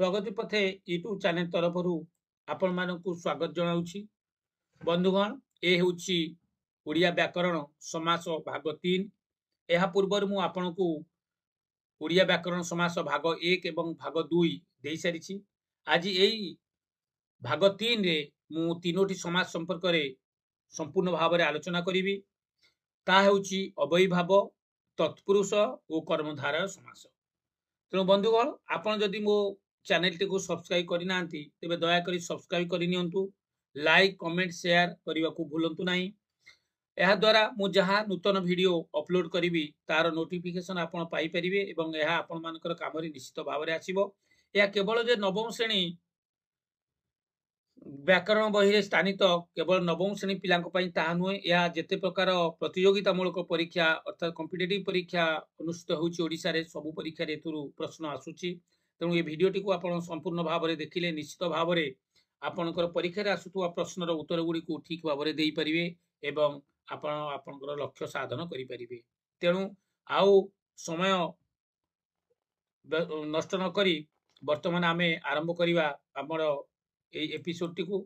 ପ୍ରଗତି ପଥେ YouTube channel ତରଫରୁ ଆପଣମାନଙ୍କୁ ସ୍ୱାଗତ ଜଣାଉଛି ବନ୍ଧୁଗଣ ଏ ହେଉଛି ଓଡ଼ିଆ ବ୍ୟାକରଣ ସମାସ ଭାଗ ତିନି ଏହା ପୂର୍ବରୁ ମୁଁ ଆପଣଙ୍କୁ ଓଡ଼ିଆ ବ୍ୟାକରଣ ସମାସ ଭାଗ ଏକ ଏବଂ ଭାଗ ଦୁଇ ଦେଇସାରିଛି ଆଜି ଏଇ ଭାଗ ତିନିରେ ମୁଁ ତିନୋଟି ସମାଜ ସମ୍ପର୍କରେ ସମ୍ପୂର୍ଣ୍ଣ ଭାବରେ ଆଲୋଚନା କରିବି ତାହା ହେଉଛି ଅବୈଭାବ ତତ୍ପୁରୁଷ ଓ କର୍ମଧାରାର ସମାସ ତେଣୁ ବନ୍ଧୁଗଣ ଆପଣ ଯଦି ମୋ चैनल टी सब्सक्राइब करना तेज दयाक सब्सक्राइब करनी लाइक कमेंट सेयार करने को भूलु ना यहाँ मुझे नूतन भिडियो अपलोड करी तार नोटिफिकेशन आपर यह आपण मान कम निश्चित भाव में आसब यह केवल जे नवम श्रेणी व्याकरण बही स्थानित केवल नवम श्रेणी पिलाई नुहे यह जिते प्रकार प्रतिजोगितामूलक परीक्षा अर्थात कंपिटेटिव परीक्षा अनुषित होशार सबू परीक्षा एथुरु प्रश्न आसूची ତେଣୁ ଏ ଭିଡ଼ିଓଟିକୁ ଆପଣ ସମ୍ପୂର୍ଣ୍ଣ ଭାବରେ ଦେଖିଲେ ନିଶ୍ଚିତ ଭାବରେ ଆପଣଙ୍କର ପରୀକ୍ଷାରେ ଆସୁଥିବା ପ୍ରଶ୍ନର ଉତ୍ତର ଗୁଡ଼ିକୁ ଠିକ୍ ଭାବରେ ଦେଇପାରିବେ ଏବଂ ଆପଣ ଆପଣଙ୍କର ଲକ୍ଷ୍ୟ ସାଧନ କରିପାରିବେ ତେଣୁ ଆଉ ସମୟ ନଷ୍ଟ ନ କରି ବର୍ତ୍ତମାନ ଆମେ ଆରମ୍ଭ କରିବା ଆମର ଏଇ ଏପିସୋଡ଼ଟିକୁ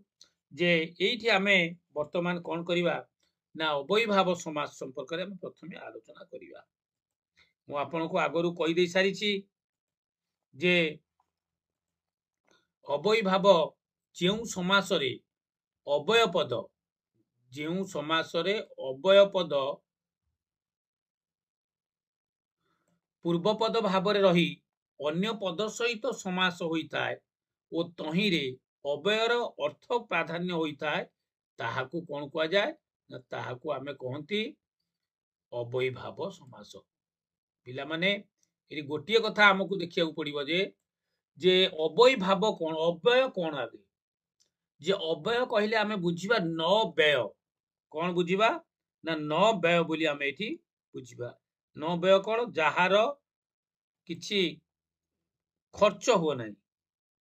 ଯେ ଏଇଠି ଆମେ ବର୍ତ୍ତମାନ କ'ଣ କରିବା ନା ଅବୈଭାବ ସମାଜ ସମ୍ପର୍କରେ ଆମେ ପ୍ରଥମେ ଆଲୋଚନା କରିବା ମୁଁ ଆପଣଙ୍କୁ ଆଗରୁ କହିଦେଇ ସାରିଛି ଯେ ଅବୟଭାବ ଯେଉଁ ସମାସରେ ଅବୟପଦ ଯେଉଁ ସମାସରେ ଅବୟପଦ ପୂର୍ବପଦ ଭାବରେ ରହି ଅନ୍ୟ ପଦ ସହିତ ସମାସ ହୋଇଥାଏ ଓ ତହିଁରେ ଅବୟର ଅର୍ଥ ପ୍ରାଧାନ୍ୟ ହୋଇଥାଏ ତାହାକୁ କ'ଣ କୁହାଯାଏ ନା ତାହାକୁ ଆମେ କହନ୍ତି ଅବୟଭାବ ସମାସ ପିଲାମାନେ এটি গোটিয়ে কথা আমি দেখা পড়ব যে যে অবৈভাব কোণ অব্যয় কোণ আগে যে অব্যয় কহিলে আমি বুঝবা ন ব্যয় কোণ বুঝবা না ন ব্যয় বলে আমি এটি বুঝবা ন ব্যয় কোণ যাহার কিছু খরচ হুয়ে না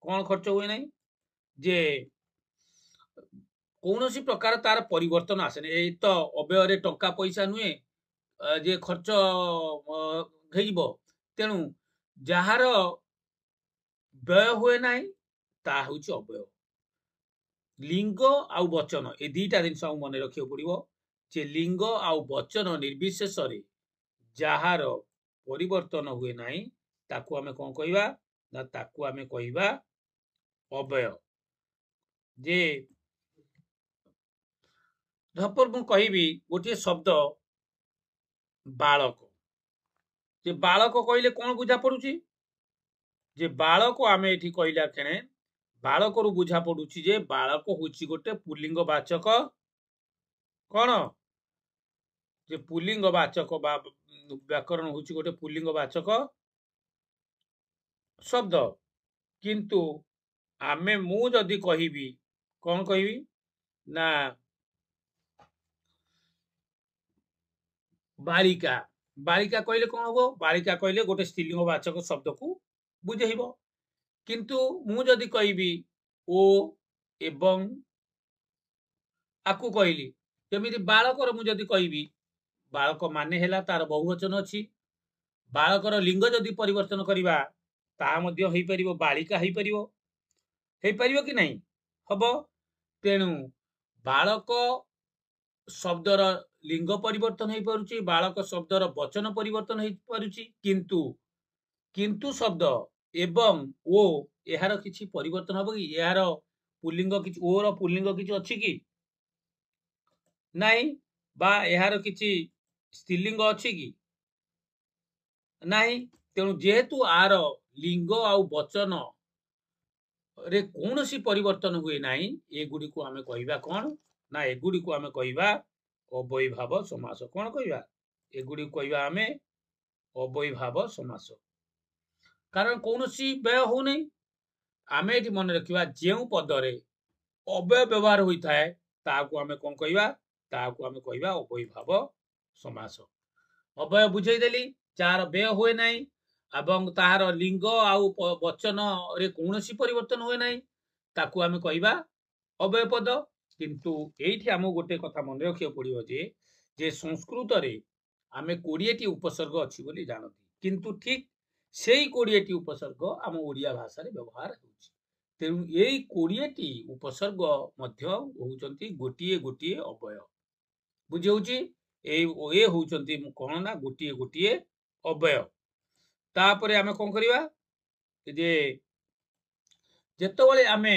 কোণ খরচ হুয়ে না যে কৌশি প্রকার তার পরিবর্তন আসে না এই তো অব্যয়রে টঙ্কা পয়সা নুয়ে যে খরচ হয়ে ତେଣୁ ଯାହାର ବ୍ୟୟ ହୁଏ ନାହିଁ ତାହା ହେଉଛି ଅବ୍ୟୟ ଲିଙ୍ଗ ଆଉ ବଚନ ଏ ଦୁଇଟା ଜିନିଷ ଆମକୁ ମନେ ରଖିବାକୁ ପଡିବ ଯେ ଲିଙ୍ଗ ଆଉ ବଚନ ନିର୍ବିଶେଷରେ ଯାହାର ପରିବର୍ତ୍ତନ ହୁଏ ନାହିଁ ତାକୁ ଆମେ କ'ଣ କହିବା ନା ତାକୁ ଆମେ କହିବା ଅବ୍ୟୟ ଯେ ଧପର ମୁଁ କହିବି ଗୋଟିଏ ଶବ୍ଦ ବାଳକ ଯେ ବାଳକ କହିଲେ କ'ଣ ବୁଝା ପଡୁଛି ଯେ ବାଳକ ଆମେ ଏଠି କହିଲା କ୍ଷଣେ ବାଳକରୁ ବୁଝା ପଡୁଛି ଯେ ବାଳକ ହେଉଛି ଗୋଟେ ପୁଲିଙ୍ଗ ବାଚକ କ'ଣ ଯେ ପୁଲିଙ୍ଗ ବାଚକ ବା ବ୍ୟାକରଣ ହେଉଛି ଗୋଟେ ପୁଲିଙ୍ଗ ବାଚକ ଶବ୍ଦ କିନ୍ତୁ ଆମେ ମୁଁ ଯଦି କହିବି କ'ଣ କହିବି ନା ବାରିକା ବାଳିକା କହିଲେ କ'ଣ ହବ ବାଳିକା କହିଲେ ଗୋଟେ ସ୍ତ୍ରୀଲିଙ୍ଗବାଚକ ଶବ୍ଦକୁ ବୁଝେଇବ କିନ୍ତୁ ମୁଁ ଯଦି କହିବି ଓ ଏବଂ ଆକୁ କହିଲି ଯେମିତି ବାଳକର ମୁଁ ଯଦି କହିବି ବାଳକ ମାନେ ହେଲା ତାର ବହୁବଚନ ଅଛି ବାଳକର ଲିଙ୍ଗ ଯଦି ପରିବର୍ତ୍ତନ କରିବା ତାହା ମଧ୍ୟ ହେଇପାରିବ ବାଳିକା ହେଇପାରିବ ହେଇପାରିବ କି ନାହିଁ ହବ ତେଣୁ ବାଳକ ଶବ୍ଦର ଲିଙ୍ଗ ପରିବର୍ତ୍ତନ ହେଇପାରୁଛି ବାଳକ ଶବ୍ଦର ବଚନ ପରିବର୍ତ୍ତନ ହେଇପାରୁଛି କିନ୍ତୁ କିନ୍ତୁ ଶବ୍ଦ ଏବଂ ଓ ଏହାର କିଛି ପରିବର୍ତ୍ତନ ହେବ କି ଏହାର ପୁଲିଙ୍ଗ କିଛି ଓର ପୁଲିଙ୍ଗ କିଛି ଅଛି କି ନାହିଁ ବା ଏହାର କିଛି ସ୍ତ୍ରୀଲିଙ୍ଗ ଅଛି କି ନାହିଁ ତେଣୁ ଯେହେତୁ ଆର ଲିଙ୍ଗ ଆଉ ବଚନରେ କୌଣସି ପରିବର୍ତ୍ତନ ହୁଏ ନାହିଁ ଏଗୁଡ଼ିକୁ ଆମେ କହିବା କ'ଣ ନା ଏଗୁଡ଼ିକୁ ଆମେ କହିବା ଅବୈଭାବ ସମାସ କ'ଣ କହିବା ଏଗୁଡ଼ିକୁ କହିବା ଆମେ ଅବୈଭାବ ସମାସ କାରଣ କୌଣସି ବ୍ୟୟ ହଉନାହିଁ ଆମେ ଏଠି ମନେ ରଖିବା ଯେଉଁ ପଦରେ ଅବୟ ବ୍ୟବହାର ହୋଇଥାଏ ତାହାକୁ ଆମେ କ'ଣ କହିବା ତାହାକୁ ଆମେ କହିବା ଅବୈଭାବ ସମାସ ଅବ୍ୟୟ ବୁଝେଇଦେଲି ଯାହାର ବ୍ୟୟ ହୁଏ ନାହିଁ ଏବଂ ତାହାର ଲିଙ୍ଗ ଆଉ ବଚନରେ କୌଣସି ପରିବର୍ତ୍ତନ ହୁଏ ନାହିଁ ତାକୁ ଆମେ କହିବା ଅବୟ ପଦ କିନ୍ତୁ ଏଇଠି ଆମକୁ ଗୋଟେ କଥା ମନେ ରଖିବାକୁ ପଡ଼ିବ ଯେ ଯେ ସଂସ୍କୃତରେ ଆମେ କୋଡ଼ିଏଟି ଉପସର୍ଗ ଅଛି ବୋଲି ଜାଣନ୍ତି କିନ୍ତୁ ଠିକ୍ ସେଇ କୋଡ଼ିଏଟି ଉପସର୍ଗ ଆମ ଓଡ଼ିଆ ଭାଷାରେ ବ୍ୟବହାର ହେଉଛି ତେଣୁ ଏଇ କୋଡ଼ିଏଟି ଉପସର୍ଗ ମଧ୍ୟ ହେଉଛନ୍ତି ଗୋଟିଏ ଗୋଟିଏ ଅବୟ ବୁଝି ହେଉଛି ଏଇ ଏ ହେଉଛନ୍ତି କ'ଣ ନା ଗୋଟିଏ ଗୋଟିଏ ଅବୟ ତାପରେ ଆମେ କ'ଣ କରିବା ଯେ ଯେତେବେଳେ ଆମେ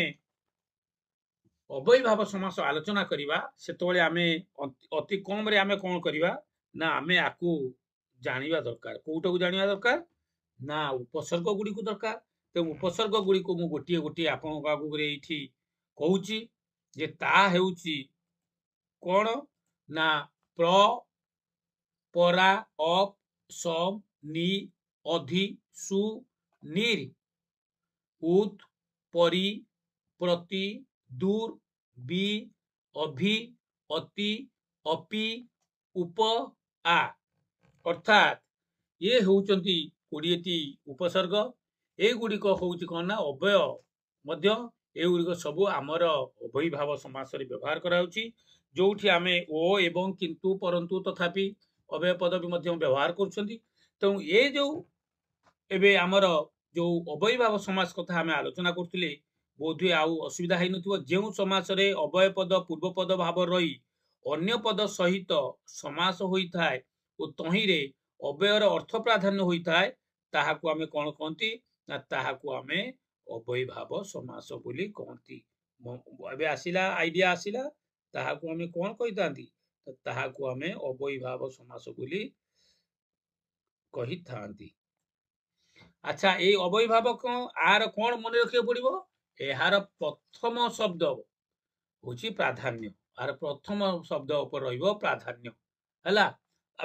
ଅବୈଭାବ ସମାସ ଆଲୋଚନା କରିବା ସେତେବେଳେ ଆମେ ଅତି କମରେ ଆମେ କ'ଣ କରିବା ନା ଆମେ ଆକୁ ଜାଣିବା ଦରକାର କୋଉଟାକୁ ଜାଣିବା ଦରକାର ନା ଉପସର୍ଗ ଗୁଡ଼ିକୁ ଦରକାର ତେଣୁ ଉପସର୍ଗ ଗୁଡ଼ିକୁ ମୁଁ ଗୋଟିଏ ଗୋଟିଏ ଆପଣଙ୍କ ଆଗକୁ ଏଇଠି କହୁଛି ଯେ ତାହା ହେଉଛି କ'ଣ ନା ପ୍ର ପରା ଅପ୍ ସମ୍ ନି ଅଧି ସୁ ନିର୍ ଉତ୍ ପରି ପ୍ରତି दूर बी অভি অতি অপি উপ আ অর্থাৎ ଇଏ ହେଉଛନ୍ତି କୋଡ଼ିଏଟି ଉପସର୍ଗ ଏଗୁଡ଼ିକ ହେଉଛି କ'ଣ ନା ଅବୟ ମଧ୍ୟ ଏଗୁଡ଼ିକ ସବୁ ଆମର ଅଭୟଭାବ ସମାସରେ ବ୍ୟବହାର କରାଯାଉଛି ଯେଉଁଠି ଆମେ ଓ ଏବଂ କିନ୍ତୁ ପରନ୍ତୁ ତଥାପି ଅବୟ ପଦବୀ ମଧ୍ୟ ବ୍ୟବହାର କରୁଛନ୍ତି ତେଣୁ ଏ ଯେଉଁ ଏବେ ଆମର ଯେଉଁ ଅବୟଭାବ ସମାସ କଥା ଆମେ ଆଲୋଚନା କରୁଥିଲେ ବୋଧହୁଏ ଆଉ ଅସୁବିଧା ହେଇନଥିବ ଯେଉଁ ସମାସରେ ଅବୟପଦ ପୂର୍ବପଦ ଭାବ ରହି ଅନ୍ୟ ପଦ ସହିତ ସମାସ ହୋଇଥାଏ ଓ ତହିଁରେ ଅବୟର ଅର୍ଥ ପ୍ରାଧାନ୍ୟ ହୋଇଥାଏ ତାହାକୁ ଆମେ କ'ଣ କହନ୍ତି ନା ତାହାକୁ ଆମେ ଅବୟଭାବ ସମାସ ବୋଲି କହନ୍ତି ଏବେ ଆସିଲା ଆଇଡ଼ିଆ ଆସିଲା ତାହାକୁ ଆମେ କ'ଣ କହିଥାନ୍ତି ତାହାକୁ ଆମେ ଅବୟଭାବ ସମାସ ବୋଲି କହିଥାନ୍ତି ଆଚ୍ଛା ଏଇ ଅବୟଭାବ କ'ଣ ଆର କ'ଣ ମନେ ରଖିବାକୁ ପଡ଼ିବ ଏହାର ପ୍ରଥମ ଶବ୍ଦ ହଉଛି ପ୍ରାଧାନ୍ୟ ଏହାର ପ୍ରଥମ ଶବ୍ଦ ଉପରେ ରହିବ ପ୍ରାଧାନ୍ୟ ହେଲା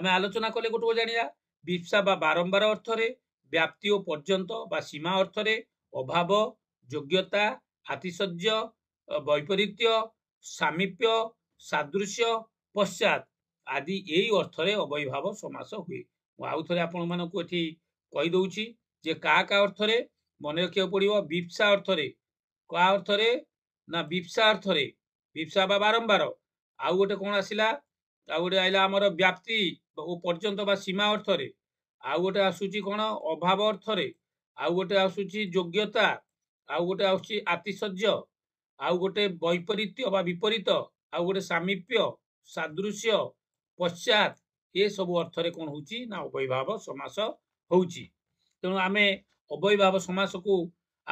ଆମେ ଆଲୋଚନା କଲେ ଗୋଟେ ଜାଣିବା ବିପ୍ସା ବା ବାରମ୍ବାର ଅର୍ଥରେ ବ୍ୟାପ୍ତି ଓ ପର୍ଯ୍ୟନ୍ତ ବା ସୀମା ଅର୍ଥରେ ଅଭାବ ଯୋଗ୍ୟତା ଆତିଶର୍ଯ୍ୟ ବୈପରୀତ୍ୟ ସାମିପ୍ୟ ସାଦୃଶ୍ୟ ପଶ୍ଚାତ ଆଦି ଏଇ ଅର୍ଥରେ ଅବୈଭାବ ସମାସ ହୁଏ ମୁଁ ଆଉ ଥରେ ଆପଣମାନଙ୍କୁ ଏଠି କହିଦଉଛି ଯେ କାହା କାହା ଅର୍ଥରେ ମନେ ରଖିବାକୁ ପଡ଼ିବ ବିପ୍ସା ଅର୍ଥରେ କା ଅର୍ଥରେ ନା ବିପ୍ସା ଅର୍ଥରେ ବିପ୍ସା ବା ବାରମ୍ବାର ଆଉ ଗୋଟେ କ'ଣ ଆସିଲା ଆଉ ଗୋଟେ ଆଇଲା ଆମର ବ୍ୟାପ୍ତି ଓ ପର୍ଯ୍ୟନ୍ତ ବା ସୀମା ଅର୍ଥରେ ଆଉ ଗୋଟେ ଆସୁଛି କ'ଣ ଅଭାବ ଅର୍ଥରେ ଆଉ ଗୋଟେ ଆସୁଛି ଯୋଗ୍ୟତା ଆଉ ଗୋଟେ ଆସୁଛି ଆତିଶଯ୍ୟ ଆଉ ଗୋଟେ ବୈପରୀତ୍ୟ ବା ବିପରୀତ ଆଉ ଗୋଟେ ସାମୀପ୍ୟ ସାଦୃଶ୍ୟ ପଶ୍ଚାତ ଏସବୁ ଅର୍ଥରେ କ'ଣ ହେଉଛି ନା ଅବୈଭାବ ସମାସ ହେଉଛି ତେଣୁ ଆମେ ଅବୈଭାବ ସମାସକୁ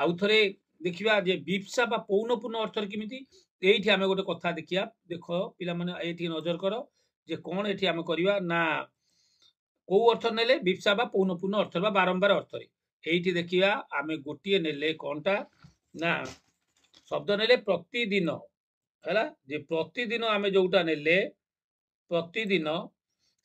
ଆଉଥରେ ଦେଖିବା ଯେ ବିପ୍ସା ବା ପୌନପୂର୍ଣ୍ଣ ଅର୍ଥରେ କେମିତି ଏଇଠି ଆମେ ଗୋଟେ କଥା ଦେଖିବା ଦେଖ ପିଲାମାନେ ଏଇଠି ନଜର କର ଯେ କ'ଣ ଏଠି ଆମେ କରିବା ନା କୋଉ ଅର୍ଥ ନେଲେ ବିପ୍ସା ବା ପୌନପୂର୍ଣ୍ଣ ଅର୍ଥରେ ବା ବାରମ୍ବାର ଅର୍ଥରେ ଏଇଠି ଦେଖିବା ଆମେ ଗୋଟିଏ ନେଲେ କ'ଣଟା ନା ଶବ୍ଦ ନେଲେ ପ୍ରତିଦିନ ହେଲା ଯେ ପ୍ରତିଦିନ ଆମେ ଯୋଉଟା ନେଲେ ପ୍ରତିଦିନ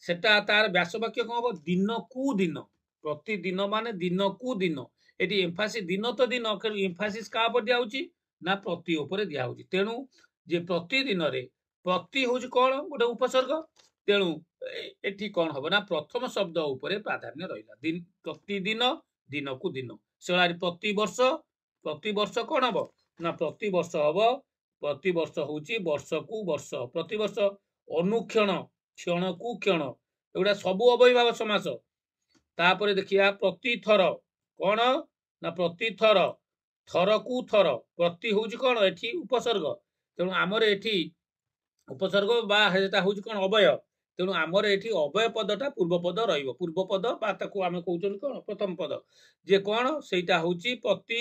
ସେଟା ତାର ବ୍ୟାସବାକ୍ୟ କ'ଣ ହବ ଦିନକୁ ଦିନ ପ୍ରତିଦିନ ମାନେ ଦିନକୁ ଦିନ ଏଠି ଏମ୍ଫାସିସ୍ ଦିନ ତ ଦିନ ଏମ୍ଫାସିସ୍ କାହା ଉପରେ ଦିଆହେଉଛି ନା ପ୍ରତି ଉପରେ ଦିଆହେଉଛି ତେଣୁ ଯେ ପ୍ରତିଦିନରେ ପ୍ରତି ହେଉଛି କ'ଣ ଗୋଟେ ଉପସର୍ଗ ତେଣୁ ଏଠି କ'ଣ ହବ ନା ପ୍ରଥମ ଶବ୍ଦ ଉପରେ ପ୍ରାଧାନ୍ୟ ରହିଲା ପ୍ରତିଦିନ ଦିନକୁ ଦିନ ସେଭଳି ପ୍ରତିବର୍ଷ ପ୍ରତିବର୍ଷ କ'ଣ ହବ ନା ପ୍ରତିବର୍ଷ ହବ ପ୍ରତିବର୍ଷ ହେଉଛି ବର୍ଷକୁ ବର୍ଷ ପ୍ରତିବର୍ଷ ଅନୁକ୍ଷଣ କ୍ଷଣକୁ କ୍ଷଣ ଏଗୁଡ଼ା ସବୁ ଅବୈଭାବ ସମାସ ତାପରେ ଦେଖିବା ପ୍ରତିଥର କ'ଣ ନା ପ୍ରତି ଥର ଥରକୁ ଥର ପ୍ରତି ହେଉଛି କ'ଣ ଏଠି ଉପସର୍ଗ ତେଣୁ ଆମର ଏଠି ଉପସର୍ଗ ବା ସେଟା ହେଉଛି କ'ଣ ଅବୟ ତେଣୁ ଆମର ଏଠି ଅବୟ ପଦଟା ପୂର୍ବ ପଦ ରହିବ ପୂର୍ବ ପଦ ବା ତାକୁ ଆମେ କହୁଛନ୍ତି କ'ଣ ପ୍ରଥମ ପଦ ଯେ କ'ଣ ସେଇଟା ହେଉଛି ପ୍ରତି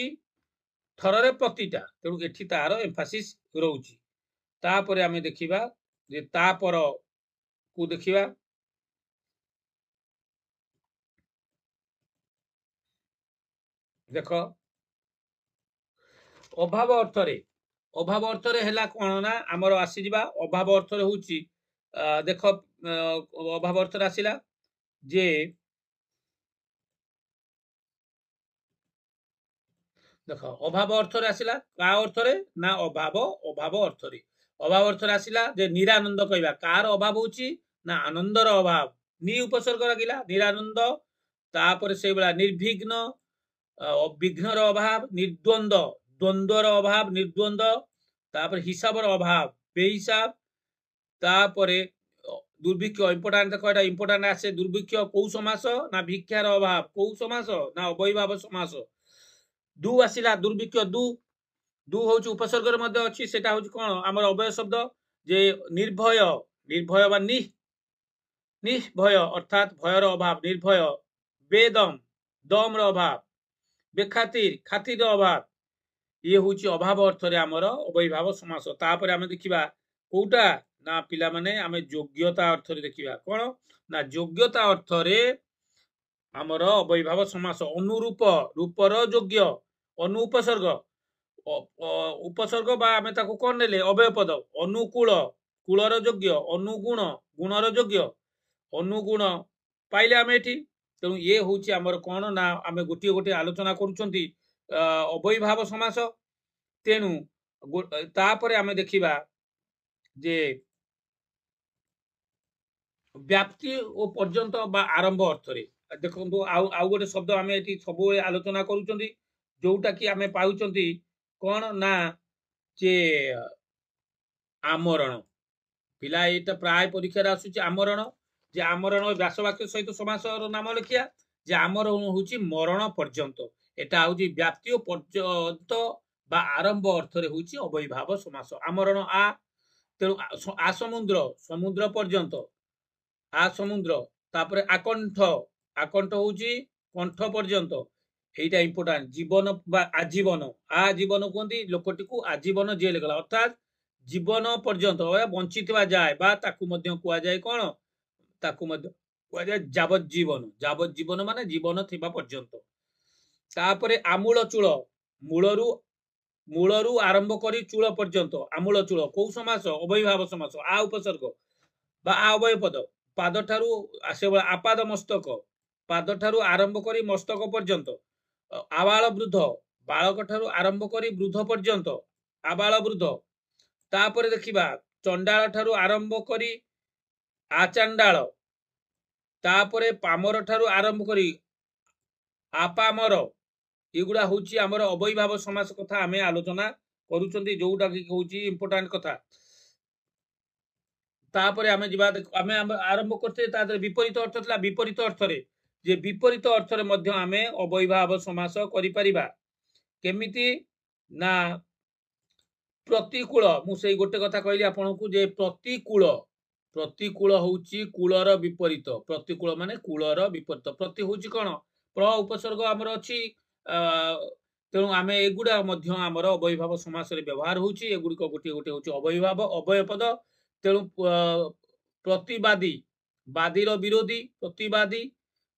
ଥରରେ ପ୍ରତିଟା ତେଣୁ ଏଠି ତାର ଏମ୍ଫାସିସ୍ ରହୁଛି ତାପରେ ଆମେ ଦେଖିବା ଯେ ତା ପରକୁ ଦେଖିବା ଦେଖ ଅଭାବ ଅର୍ଥରେ ଅଭାବ ଅର୍ଥରେ ହେଲା କ'ଣ ନା ଆମର ଆସିଯିବା ଅଭାବ ଅର୍ଥରେ ହେଉଛି ଦେଖ ଅଭାବ ଅର୍ଥରେ ଆସିଲା ଯେ ଦେଖ ଅଭାବ ଅର୍ଥରେ ଆସିଲା କା ଅର୍ଥରେ ନା ଅଭାବ ଅଭାବ ଅର୍ଥରେ ଅଭାବ ଅର୍ଥରେ ଆସିଲା ଯେ ନିରାନନ୍ଦ କହିବା କାହାର ଅଭାବ ହଉଛି ନା ଆନନ୍ଦର ଅଭାବ ନି ଉପସର୍ଗ ଲାଗିଲା ନିରାନନ୍ଦ ତାପରେ ସେଇଭଳିଆ ନିର୍ବିଘ୍ନ विघ् र अभाव निर्द्वन्द द्वन्दर अभाव निर् हिसाब र अभाव बे हिसाब तापर दुर्भिक दुर्भिक्ष इम्पोर्टान्ट आभिक ना भिक्षार अभाव ना अवयभव समास दु दुई आस दुई दुई हौ उपसर्ग र अवय शब्द जे निर्भय निर्भय निभय अर्थात भयर अभाव निर्भय बेदम दम र अभाव ବେଖାତିର ଖାତିର ଅଭାବ ଇଏ ହଉଛି ଅଭାବ ଅର୍ଥରେ ଆମର ଅବୈଭାବ ସମାସ ତାପରେ ଆମେ ଦେଖିବା କୋଉଟା ନା ପିଲାମାନେ ଆମେ ଯୋଗ୍ୟତା ଅର୍ଥରେ ଦେଖିବା କଣ ନା ଯୋଗ୍ୟତା ଅର୍ଥରେ ଆମର ଅବୈଭାବ ସମାସ ଅନୁରୂପ ରୂପର ଯୋଗ୍ୟ ଅନୁ ଉପସର୍ଗ ଉପସର୍ଗ ବା ଆମେ ତାକୁ କଣ ନେଲେ ଅବୟ ପଦ ଅନୁକୂଳ କୂଳର ଯୋଗ୍ୟ ଅନୁଗୁଣ ଗୁଣର ଯୋଗ୍ୟ ଅନୁଗୁଣ ପାଇଲେ ଆମେ ଏଠି ତେଣୁ ଇଏ ହେଉଛି ଆମର କ'ଣ ନା ଆମେ ଗୋଟିଏ ଗୋଟିଏ ଆଲୋଚନା କରୁଛନ୍ତି ଅବୈଭାବ ସମାସ ତେଣୁ ତାପରେ ଆମେ ଦେଖିବା ଯେ ବ୍ୟାପ୍ତି ଓ ପର୍ଯ୍ୟନ୍ତ ବା ଆରମ୍ଭ ଅର୍ଥରେ ଦେଖନ୍ତୁ ଆଉ ଆଉ ଗୋଟେ ଶବ୍ଦ ଆମେ ଏଠି ସବୁବେଳେ ଆଲୋଚନା କରୁଛନ୍ତି ଯୋଉଟା ଆମେ ପାଉଛନ୍ତି କ'ଣ ନା ଯେ ଆମରଣ ପିଲା ଏଇଟା ପ୍ରାୟ ପରୀକ୍ଷାରେ ଆସୁଛି ଆମରଣ যে ଆମର ବ୍ୟାସବାକ୍ୟ ସହିତ ସମାସର ନାମ ଲେଖିବା ଯେ ଆମର ହେଉଛି ମରଣ ପର୍ଯ୍ୟନ୍ତ ଏଟା ହେଉଛି ବ୍ୟାପ୍ତି ଓ ପର୍ଯ୍ୟନ୍ତ ବା ଆରମ୍ଭ ଅର୍ଥରେ ହେଉଛି ଅବୈଭାବ ସମାସ ଆମରଣ ଆ ତେଣୁ ଆ ସମୁଦ୍ର ସମୁଦ୍ର ପର୍ଯ୍ୟନ୍ତ ଆ ସମୁଦ୍ର ତାପରେ ଆକଣ୍ଠ ଆକଣ୍ଠ ହେଉଛି କଣ୍ଠ ପର୍ଯ୍ୟନ୍ତ ଏଇଟା ଇମ୍ପୋର୍ଟାଣ୍ଟ ଜୀବନ ବା ଆଜୀବନ ଆ ଜୀବନ କୁହନ୍ତି ଲୋକଟିକୁ ଆଜୀବନ ଯିଏ ଲେଖଲା ଅର୍ଥାତ୍ ଜୀବନ ପର୍ଯ୍ୟନ୍ତ ବଞ୍ଚିଥିବା ଯାଏ ବା ତାକୁ ମଧ୍ୟ କୁହାଯାଏ କ'ଣ ତାକୁ ମଧ୍ୟ କୁହାଯାଏ ଯାବଜ୍ଜୀବନ ଯାବଜ୍ଜୀବନ ମାନେ ଜୀବନ ଥିବା ପର୍ଯ୍ୟନ୍ତ ତାପରେ ଆମୂଳ ଚୂଳ ମୂଳରୁ ମୂଳରୁ ଆରମ୍ଭ କରି ଚୂଳ ପର୍ଯ୍ୟନ୍ତ ଆମୂଳ ଚୂଳ କୋଉ ସମାସ ଅବୈଭାବ ସମାସ ଆ ଉପସର୍ଗ ବା ଆ ଅବୟ ପଦ ପାଦ ଠାରୁ ସେଭଳିଆ ଆପାଦ ମସ୍ତକ ପାଦ ଠାରୁ ଆରମ୍ଭ କରି ମସ୍ତକ ପର୍ଯ୍ୟନ୍ତ ଆବାଳ ବୃଦ୍ଧ ବାଳକ ଠାରୁ ଆରମ୍ଭ କରି ବୃଦ୍ଧ ପର୍ଯ୍ୟନ୍ତ ଆବାଳ ବୃଦ୍ଧ ତାପରେ ଦେଖିବା ଚଣ୍ଡାଳ ଠାରୁ ଆରମ୍ଭ କରି ଆଚାଣ୍ଡାଳ ତାପରେ ପାମର ଠାରୁ ଆରମ୍ଭ କରି ଆପାମର ଏଗୁଡ଼ା ହେଉଛି ଆମର ଅବୈଭାବ ସମାସ କଥା ଆମେ ଆଲୋଚନା କରୁଛନ୍ତି ଯୋଉଟା କି ହେଉଛି ଇମ୍ପୋର୍ଟାଣ୍ଟ କଥା ତାପରେ ଆମେ ଯିବା ଆମେ ଆରମ୍ଭ କରିଥିଲେ ତା ଦେହରେ ବିପରୀତ ଅର୍ଥ ଥିଲା ବିପରୀତ ଅର୍ଥରେ ଯେ ବିପରୀତ ଅର୍ଥରେ ମଧ୍ୟ ଆମେ ଅବୈଭାବ ସମାସ କରିପାରିବା କେମିତି ନା ପ୍ରତିକୂଳ ମୁଁ ସେଇ ଗୋଟେ କଥା କହିଲି ଆପଣଙ୍କୁ ଯେ ପ୍ରତିକୂଳ ପ୍ରତିକୂଳ ହଉଛି କୂଳର ବିପରୀତ ପ୍ରତିକୂଳ ମାନେ କୂଳର ବିପରୀତ ପ୍ରତି ହଉଛି କ'ଣ ପ୍ର ଉପସର୍ଗ ଆମର ଅଛି ଆ ତେଣୁ ଆମେ ଏଗୁଡ଼ା ମଧ୍ୟ ଆମର ଅବୟଭାବ ସମାସରେ ବ୍ୟବହାର ହଉଛି ଏଗୁଡ଼ିକ ଗୋଟିଏ ଗୋଟିଏ ହଉଛି ଅବୟଭାବ ଅବୟପଦ ତେଣୁ ପ୍ରତିବାଦୀ ବାଦୀର ବିରୋଧୀ ପ୍ରତିବାଦୀ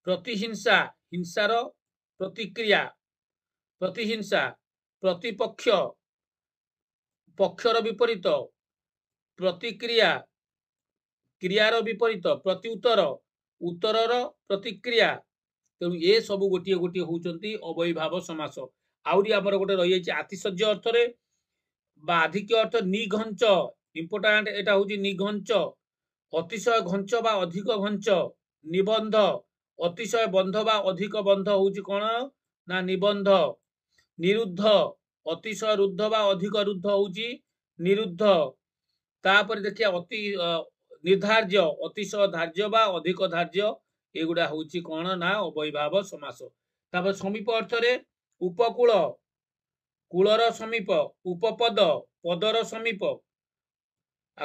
ପ୍ରତିହିଂସା ହିଂସାର ପ୍ରତିକ୍ରିୟା ପ୍ରତିହିଂସା ପ୍ରତିପକ୍ଷ ପକ୍ଷର ବିପରୀତ ପ୍ରତିକ୍ରିୟା କ୍ରିୟାର ବିପରୀତ ପ୍ରତ୍ୟୁତ୍ତର ଉତ୍ତରର ପ୍ରତିକ୍ରିୟା ତେଣୁ ଏ ସବୁ ଗୋଟିଏ ଗୋଟିଏ ହେଉଛନ୍ତି ଅବୈଭାବ ସମାସ ଆହୁରି ଆମର ଗୋଟେ ରହିଯାଇଛି ଆତିଶର୍ଯ୍ୟ ଅର୍ଥରେ ବା ଅଧିକ ଅର୍ଥ ନିଘଞ୍ଚ ଇମ୍ପୋର୍ଟାଣ୍ଟ ଏଇଟା ହେଉଛି ନିଘଞ୍ଚ ଅତିଶୟ ଘଞ୍ଚ ବା ଅଧିକ ଘଞ୍ଚ ନିବନ୍ଧ ଅତିଶୟ ବନ୍ଧ ବା ଅଧିକ ବନ୍ଧ ହେଉଛି କ'ଣ ନା ନିବନ୍ଧ ନିରୁଦ୍ଧ ଅତିଶୟ ରୁଦ୍ଧ ବା ଅଧିକ ରୁଦ୍ଧ ହେଉଛି ନିରୁଦ୍ଧ ତାପରେ ଦେଖିବା ଅତି ନିର୍ଦ୍ଧାର୍ଯ୍ୟ ଅତିଶୟ ଧାର୍ଯ୍ୟ ବା ଅଧିକ ଧାର୍ଯ୍ୟ ଏଗୁଡ଼ା ହଉଛି କ'ଣ ନା ଅବୈଭାବ ସମାସ ତାପରେ ସମୀପ ଅର୍ଥରେ ଉପକୂଳ କୂଳର ସମୀପ ଉପପଦ ପଦର ସମୀପ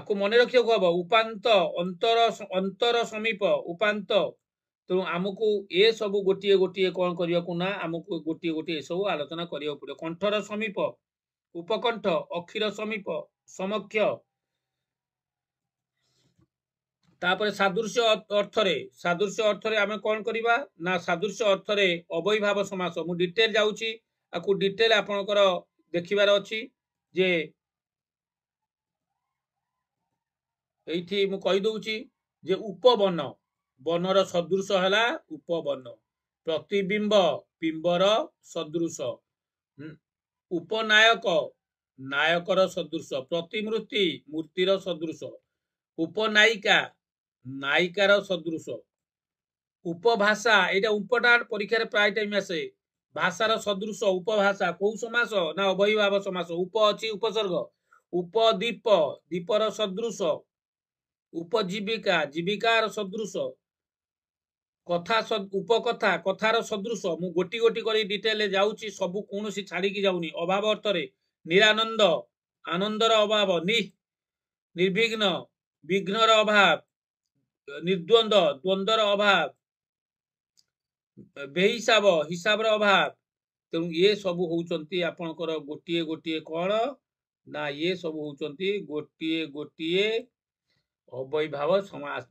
ଆକୁ ମନେ ରଖିବାକୁ ହବ ଉପାନ୍ତ ଅନ୍ତର ଅନ୍ତର ସମୀପ ଉପାନ୍ତ ତେଣୁ ଆମକୁ ଏ ସବୁ ଗୋଟିଏ ଗୋଟିଏ କ'ଣ କରିବାକୁ ନା ଆମକୁ ଗୋଟିଏ ଗୋଟିଏ ଏସବୁ ଆଲୋଚନା କରିବାକୁ ପଡ଼ିବ କଣ୍ଠର ସମୀପ ଉପକଣ୍ଠ ଅକ୍ଷୀର ସମୀପ ସମକ୍ଷ ତାପରେ ସାଦୃଶ୍ୟ ଅର୍ଥରେ ସାଦୃଶ୍ୟ ଅର୍ଥରେ ଆମେ କ'ଣ କରିବା ନା ସାଦୃଶ୍ୟ ଅର୍ଥରେ ଅବୈଭାବ ସମାସ ମୁଁ ଡିଟେଲ ଯାଉଛି ଆକୁ ଡିଟେଲ ଆପଣଙ୍କର ଦେଖିବାର ଅଛି ଯେ ଏଇଠି ମୁଁ କହିଦଉଛି ଯେ ଉପବନ ବନର ସଦୃଶ ହେଲା ଉପବନ ପ୍ରତିବିମ୍ବ ବିମ୍ବର ସଦୃଶ ଉପନାୟକ ନାୟକର ସଦୃଶ ପ୍ରତିମୂର୍ତ୍ତି ମୂର୍ତ୍ତିର ସଦୃଶ ଉପନାୟିକା ନାୟିକାର ସଦୃଶ ଉପଭାଷା ଏଇଟା ଉପଟାଟ ପରୀକ୍ଷାରେ ପ୍ରାୟ ଟାଇମ୍ ଆସେ ଭାଷାର ସଦୃଶ ଉପଭାଷା କୋଉ ସମାସ ନା ଅବୟଭାବ ସମାସ ଉପ ଅଛି ଉପସର୍ଗ ଉପଦୀପ ଦୀପର ସଦୃଶ ଉପଜୀବିକା ଜୀବିକାର ସଦୃଶ କଥା ଉପକଥା କଥାର ସଦୃଶ ମୁଁ ଗୋଟି ଗୋଟି କରି ଡିଟେଲରେ ଯାଉଛି ସବୁ କୌଣସି ଛାଡ଼ିକି ଯାଉନି ଅଭାବ ଅର୍ଥରେ ନିରାନନ୍ଦ ଆନନ୍ଦର ଅଭାବ ନିର୍ବିଘ୍ନ ବିଘ୍ନର ଅଭାବ ନିର୍ଦ୍ୱନ୍ଦ ଦ୍ୱନ୍ଦର ଅଭାବ ବେହିସାବ ହିସାବର ଅଭାବ ତେଣୁ ଇଏ ସବୁ ହେଉଛନ୍ତି ଆପଣଙ୍କର ଗୋଟିଏ ଗୋଟିଏ କ'ଣ ନା ଇଏ ସବୁ ହେଉଛନ୍ତି ଗୋଟିଏ ଗୋଟିଏ ଅବୈଭାବ ସମାସ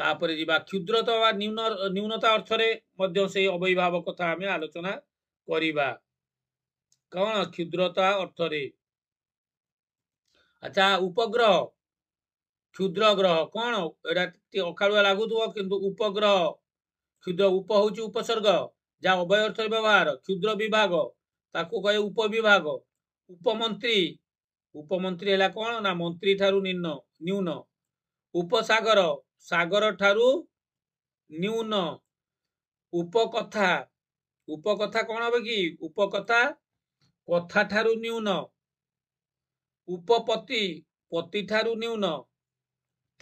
ତାପରେ ଯିବା କ୍ଷୁଦ୍ରତା ବା ନ୍ୟୁନ ନ୍ୟୁନତା ଅର୍ଥରେ ମଧ୍ୟ ସେଇ ଅବୈଭାବ କଥା ଆମେ ଆଲୋଚନା କରିବା କ'ଣ କ୍ଷୁଦ୍ରତା ଅର୍ଥରେ ଆଚ୍ଛା ଉପଗ୍ରହ କ୍ଷୁଦ୍ର ଗ୍ରହ କଣ ଏଇଟା ଟିକେ ଅକାଳୁଆ ଲାଗୁଥିବ କିନ୍ତୁ ଉପଗ୍ରହ କ୍ଷୁଦ୍ର ଉପ ହଉଛି ଉପସର୍ଗ ଯାହା ଅବୟ ଅର୍ଥ ବ୍ୟବହାର କ୍ଷୁଦ୍ର ବିଭାଗ ତାକୁ କହେ ଉପବିଭାଗ ଉପମନ୍ତ୍ରୀ ଉପମନ୍ତ୍ରୀ ହେଲା କଣ ନା ମନ୍ତ୍ରୀ ଠାରୁ ନିମ୍ନ ନ୍ୟୁନ ଉପସାଗର ସାଗର ଠାରୁ ନ୍ୟୁନ ଉପକଥା ଉପକଥା କଣ ହବ କି ଉପକଥା କଥା ଠାରୁ ନ୍ୟୁନ ଉପପତି ପତି ଠାରୁ ନ୍ୟୁନ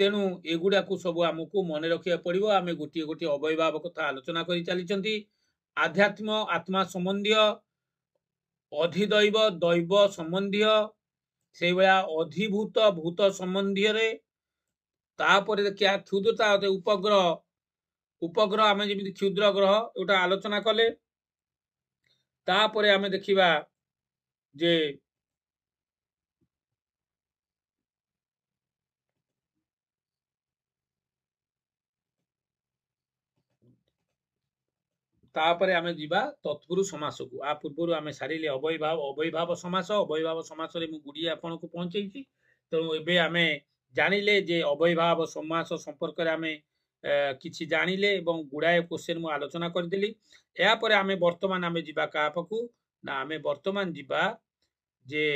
ତେଣୁ ଏଗୁଡ଼ାକୁ ସବୁ ଆମକୁ ମନେ ରଖିବାକୁ ପଡ଼ିବ ଆମେ ଗୋଟିଏ ଗୋଟିଏ ଅବୟଭାବ କଥା ଆଲୋଚନା କରି ଚାଲିଛନ୍ତି ଆଧ୍ୟାତ୍ମ ଆତ୍ମା ସମ୍ବନ୍ଧୀୟ ଅଧିଦୈବ ଦୈବ ସମ୍ବନ୍ଧୀୟ ସେଇଭଳିଆ ଅଧିଭୂତ ଭୂତ ସମ୍ବନ୍ଧୀୟରେ ତାପରେ ଦେଖିବା କ୍ଷୁଦ୍ରତା ଉପଗ୍ରହ ଉପଗ୍ରହ ଆମେ ଯେମିତି କ୍ଷୁଦ୍ର ଗ୍ରହ ଗୋଟେ ଆଲୋଚନା କଲେ ତାପରେ ଆମେ ଦେଖିବା ଯେ ତାପରେ ଆମେ ଯିବା ତତ୍ପୁରୁ ସମାସକୁ ଆ ପୂର୍ବରୁ ଆମେ ସାରିଲେ ଅବୈଭାବ ଅବୈଭାବ ସମାସ ଅବୈଭାବ ସମାସରେ ମୁଁ ଗୁଡ଼ିଏ ଆପଣଙ୍କୁ ପହଞ୍ଚେଇଛି ତେଣୁ ଏବେ ଆମେ ଜାଣିଲେ ଯେ ଅବୈଭାବ ସମାସ ସମ୍ପର୍କରେ ଆମେ କିଛି ଜାଣିଲେ ଏବଂ ଗୁଡ଼ାଏ କୋଶ୍ଚେନ୍ ମୁଁ ଆଲୋଚନା କରିଦେଲି ଏହାପରେ ଆମେ ବର୍ତ୍ତମାନ ଆମେ ଯିବା କାହା ପାଖକୁ ନା ଆମେ ବର୍ତ୍ତମାନ ଯିବା ଯେ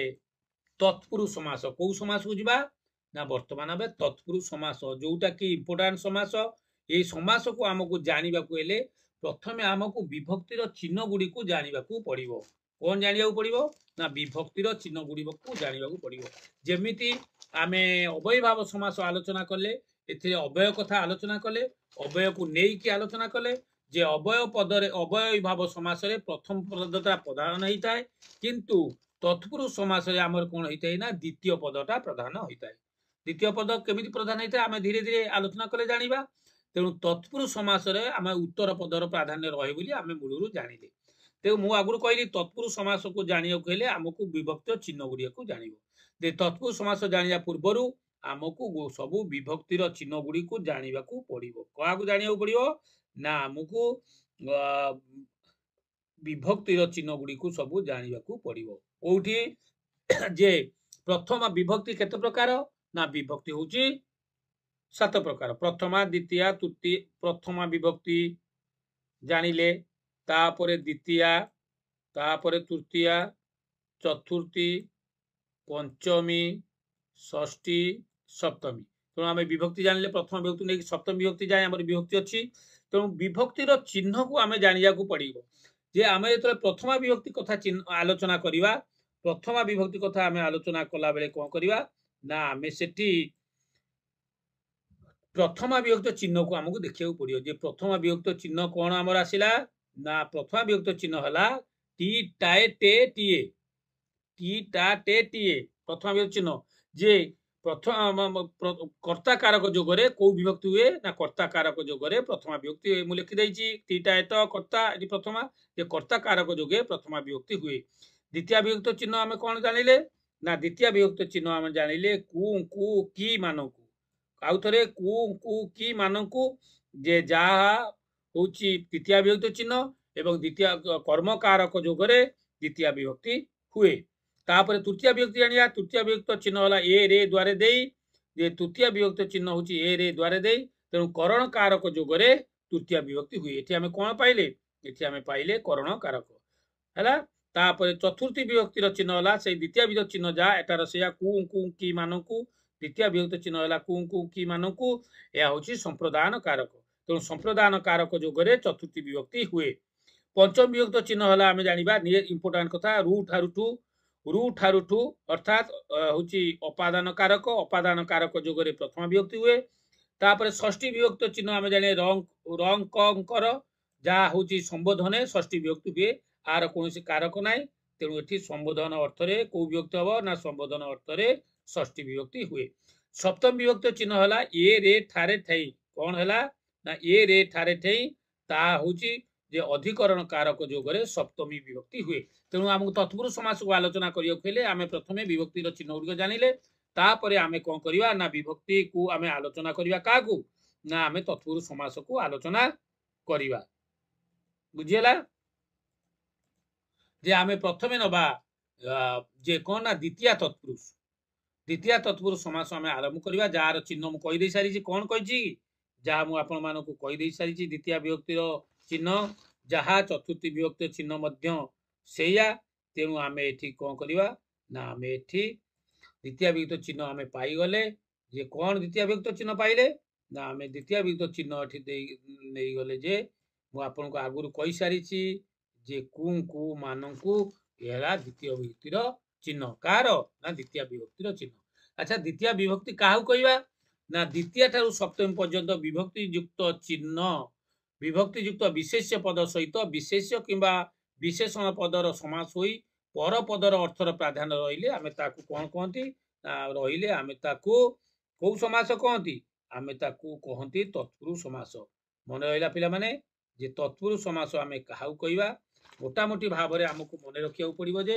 ତତ୍ପୁରୁ ସମାସ କୋଉ ସମାସକୁ ଯିବା ନା ବର୍ତ୍ତମାନ ଆମେ ତତ୍ପୁରୁ ସମାସ ଯୋଉଟା କି ଇମ୍ପୋର୍ଟାଣ୍ଟ ସମାସ ଏଇ ସମାସକୁ ଆମକୁ ଜାଣିବାକୁ ହେଲେ ପ୍ରଥମେ ଆମକୁ ବିଭକ୍ତିର ଚିହ୍ନ ଗୁଡ଼ିକୁ ଜାଣିବାକୁ ପଡ଼ିବ କ'ଣ ଜାଣିବାକୁ ପଡ଼ିବ ନା ବିଭକ୍ତିର ଚିହ୍ନ ଗୁଡ଼ିକୁ ଜାଣିବାକୁ ପଡ଼ିବ ଯେମିତି ଆମେ ଅବୟଭାବ ସମାସ ଆଲୋଚନା କଲେ ଏଥିରେ ଅବୟ କଥା ଆଲୋଚନା କଲେ ଅବୟକୁ ନେଇକି ଆଲୋଚନା କଲେ ଯେ ଅବୟ ପଦରେ ଅବୟ ଭାବ ସମାସରେ ପ୍ରଥମ ପଦଟା ପ୍ରଧାନ ହେଇଥାଏ କିନ୍ତୁ ତତ୍ପୁରୁଷ ସମାସରେ ଆମର କ'ଣ ହେଇଥାଏ ନା ଦ୍ୱିତୀୟ ପଦଟା ପ୍ରଧାନ ହୋଇଥାଏ ଦ୍ୱିତୀୟ ପଦ କେମିତି ପ୍ରଧାନ ହେଇଥାଏ ଆମେ ଧୀରେ ଧୀରେ ଆଲୋଚନା କଲେ ଜାଣିବା ତେଣୁ ତତ୍ପୁରୁଷ ସମାସରେ ଆମେ ଉତ୍ତର ପଦର ପ୍ରାଧାନ୍ୟ ରହେ ବୋଲି ଆମେ ମୂଳରୁ ଜାଣିଲେ ତେଣୁ ମୁଁ ଆଗରୁ କହିଲି ତତ୍ପୁରୁଷ ସମାସକୁ ଜାଣିବାକୁ ହେଲେ ଆମକୁ ବିଭକ୍ତ ଚିହ୍ନ ଗୁଡ଼ିକୁ ଜାଣିବ ଯେ ତତ୍ପୁରୁଷ ସମାସ ଜାଣିବା ପୂର୍ବରୁ ଆମକୁ ସବୁ ବିଭକ୍ତିର ଚିହ୍ନ ଗୁଡ଼ିକୁ ଜାଣିବାକୁ ପଡ଼ିବ କାହାକୁ ଜାଣିବାକୁ ପଡ଼ିବ ନା ଆମକୁ ବିଭକ୍ତିର ଚିହ୍ନ ଗୁଡ଼ିକୁ ସବୁ ଜାଣିବାକୁ ପଡ଼ିବ କୋଉଠି ଯେ ପ୍ରଥମ ବିଭକ୍ତି କେତେ ପ୍ରକାର ନା ବିଭକ୍ତି ହେଉଛି ସାତ ପ୍ରକାର ପ୍ରଥମା ଦ୍ୱିତୀୟା ତୃତୀୟ ପ୍ରଥମା ବିଭକ୍ତି ଜାଣିଲେ ତାପରେ ଦ୍ୱିତୀୟା ତାପରେ ତୃତୀୟା ଚତୁର୍ଥୀ ପଞ୍ଚମୀ ଷଷ୍ଠୀ ସପ୍ତମୀ ତେଣୁ ଆମେ ବିଭକ୍ତି ଜାଣିଲେ ପ୍ରଥମ ବିଭକ୍ତି ନେଇକି ସପ୍ତମ ବିଭକ୍ତି ଯାଏ ଆମର ବିଭକ୍ତି ଅଛି ତେଣୁ ବିଭକ୍ତିର ଚିହ୍ନକୁ ଆମେ ଜାଣିବାକୁ ପଡ଼ିବ ଯେ ଆମେ ଯେତେବେଳେ ପ୍ରଥମା ବିଭକ୍ତି କଥା ଆଲୋଚନା କରିବା ପ୍ରଥମା ବିଭକ୍ତି କଥା ଆମେ ଆଲୋଚନା କଲାବେଳେ କ'ଣ କରିବା ନା ଆମେ ସେଠି प्रथम विभक्त चिन्ह को आमको देखा पड़ो प्रथम विभक्त चिन्ह कौन आम आसला ना प्रथम विभक्त चिन्ह है टी टाए टे टीए टी टा टे टीए प्रथम विभक्त चिन्ह जे प्रथम कर्ता कारक जुगे को विभक्ति हुए ना कर्ता कारक जुगे प्रथम विभक्ति हुए मुझे लिखिदे टी टाए तो कर्ता प्रथम जे कर्ता कारक जुगे प्रथम विभक्ति हुए द्वितीय विभक्त चिन्ह आम कौन जान ना द्वितीय विभक्त चिन्ह आम जान लें कु कि मानक ଆଉ ଥରେ କୁ କୁ କି ମାନଙ୍କୁ ଯେ ଯାହା ହେଉଛି ଦ୍ୱିତୀୟ ବିଭକ୍ତି ଚିହ୍ନ ଏବଂ ଦ୍ୱିତୀୟ କର୍ମକାରକ ଯୋଗରେ ଦ୍ୱିତୀୟ ବିଭକ୍ତି ହୁଏ ତାପରେ ତୃତୀୟ ବିଭକ୍ତି ଜାଣିବା ତୃତୀୟ ବିଭକ୍ତ ଚିହ୍ନ ହେଲା ଏ ରେ ଦ୍ୱାରେ ଦେଇ ଯେ ତୃତୀୟ ବିଭକ୍ତ ଚିହ୍ନ ହେଉଛି ଏ ରେ ଦ୍ୱାରେ ଦେଇ ତେଣୁ କରଣକାରକ ଯୋଗରେ ତୃତୀୟ ବିଭକ୍ତି ହୁଏ ଏଠି ଆମେ କ'ଣ ପାଇଲେ ଏଠି ଆମେ ପାଇଲେ କରଣକାରକ ହେଲା ତାପରେ ଚତୁର୍ଥୀ ବିଭକ୍ତିର ଚିହ୍ନ ହେଲା ସେଇ ଦ୍ୱିତୀୟ ବିଭକ୍ତି ଚିହ୍ନ ଯାହା ଏଟାର ସେଇଆ କୁ ଙ୍କୁ କି ମାନଙ୍କୁ ଦ୍ୱିତୀୟ ବିଭକ୍ତ ଚିହ୍ନ ହେଲା କୁଁ କୁଁ କି ମାନଙ୍କୁ ଏହା ହଉଛି ସମ୍ପ୍ରଦାୟନ କାରକ ତେଣୁ ସମ୍ପ୍ରଦାୟନ କାରକ ଯୋଗରେ ଚତୁର୍ଥୀ ବିଭକ୍ତି ହୁଏ ପଞ୍ଚମ ବିଭକ୍ତ ଚିହ୍ନ ହେଲା ଆମେ ଜାଣିବା ଇମ୍ପୋର୍ଟାଣ୍ଟ କଥା ରୁ ଠାରୁ ଠୁ ରୁ ଠାରୁ ଠୁ ଅର୍ଥାତ୍ ହଉଛି ଅପାଦାନ କାରକ ଅପାଦାନ କାରକ ଯୁଗରେ ପ୍ରଥମ ବିଭକ୍ତି ହୁଏ ତାପରେ ଷଷ୍ଠୀ ବିଭକ୍ତ ଚିହ୍ନ ଆମେ ଜାଣିବା ରଙ୍ଗ କଙ୍କର ଯାହା ହଉଛି ସମ୍ବୋଧନ ଷଷ୍ଠୀ ବିଭକ୍ତି ହୁଏ ଆର କୌଣସି କାରକ ନାହିଁ ତେଣୁ ଏଠି ସମ୍ବୋଧନ ଅର୍ଥରେ କୋଉ ବିଭକ୍ତି ହବ ନା ସମ୍ବୋଧନ ଅର୍ଥରେ ष्ठी विभक्ति हुए सप्तम विभक्त चिन्ह है ए रे ठारे ठेई कौन है ना ए रे ठारे ठेई ता हूँ जे अधिकरण कारक जुगे सप्तमी विभक्ति हुए तेणु आम तत्पुरुष समास को आलोचना करने आम प्रथम विभक्ति चिन्ह गुड़ जान लेपर आम कौन करवा विभक्ति को आम आलोचना करवा क्या ना आम तत्पुरुष समास को आलोचना करवा बुझेगा जे आम प्रथम नवा जे कौन ना द्वितीय तत्पुरुष द्वितीय तत्पुर समास आरंभ करवा जार चिन्ह मुझे सारी कौन कही जहाँ मुझे सारी द्वितीय विभक्तिर चिन्ह जहा चतुर्थी विभक्ति चिन्ह से तेणु आम एटी कौन करवा ना आम एटी द्वितीय विभक्त चिन्ह आम पाईले ये कौन द्वितीय विभक्त चिन्ह पाइले ना आम द्वितीय विभक्त चिन्ह नहीं गले जे मुझक आगुरी कही सारी जे कु मान को यह द्वितीय विभक्तिर ଚିହ୍ନ କାହାର ନା ଦ୍ୱିତୀୟ ବିଭକ୍ତିର ଚିହ୍ନ ଆଚ୍ଛା ଦ୍ୱିତୀୟ ବିଭକ୍ତି କାହାକୁ କହିବା ନା ଦ୍ୱିତୀୟ ଠାରୁ ସପ୍ତମୀ ପର୍ଯ୍ୟନ୍ତ ବିଭକ୍ତି ଯୁକ୍ତ ଚିହ୍ନ ବିଭକ୍ତି ଯୁକ୍ତ ବିଶେଷ୍ୟ ପଦ ସହିତ ବିଶେଷ୍ୟ କିମ୍ବା ବିଶେଷଣ ପଦର ସମାସ ହୋଇ ପର ପଦର ଅର୍ଥର ପ୍ରାଧାନ୍ୟ ରହିଲେ ଆମେ ତାକୁ କ'ଣ କହନ୍ତି ରହିଲେ ଆମେ ତାକୁ କୋଉ ସମାସ କହନ୍ତି ଆମେ ତାକୁ କହନ୍ତି ତତ୍ପୁରୁ ସମାସ ମନେ ରହିଲା ପିଲାମାନେ ଯେ ତତ୍ପୁରୁ ସମାସ ଆମେ କାହାକୁ କହିବା ମୋଟାମୋଟି ଭାବରେ ଆମକୁ ମନେ ରଖିବାକୁ ପଡ଼ିବ ଯେ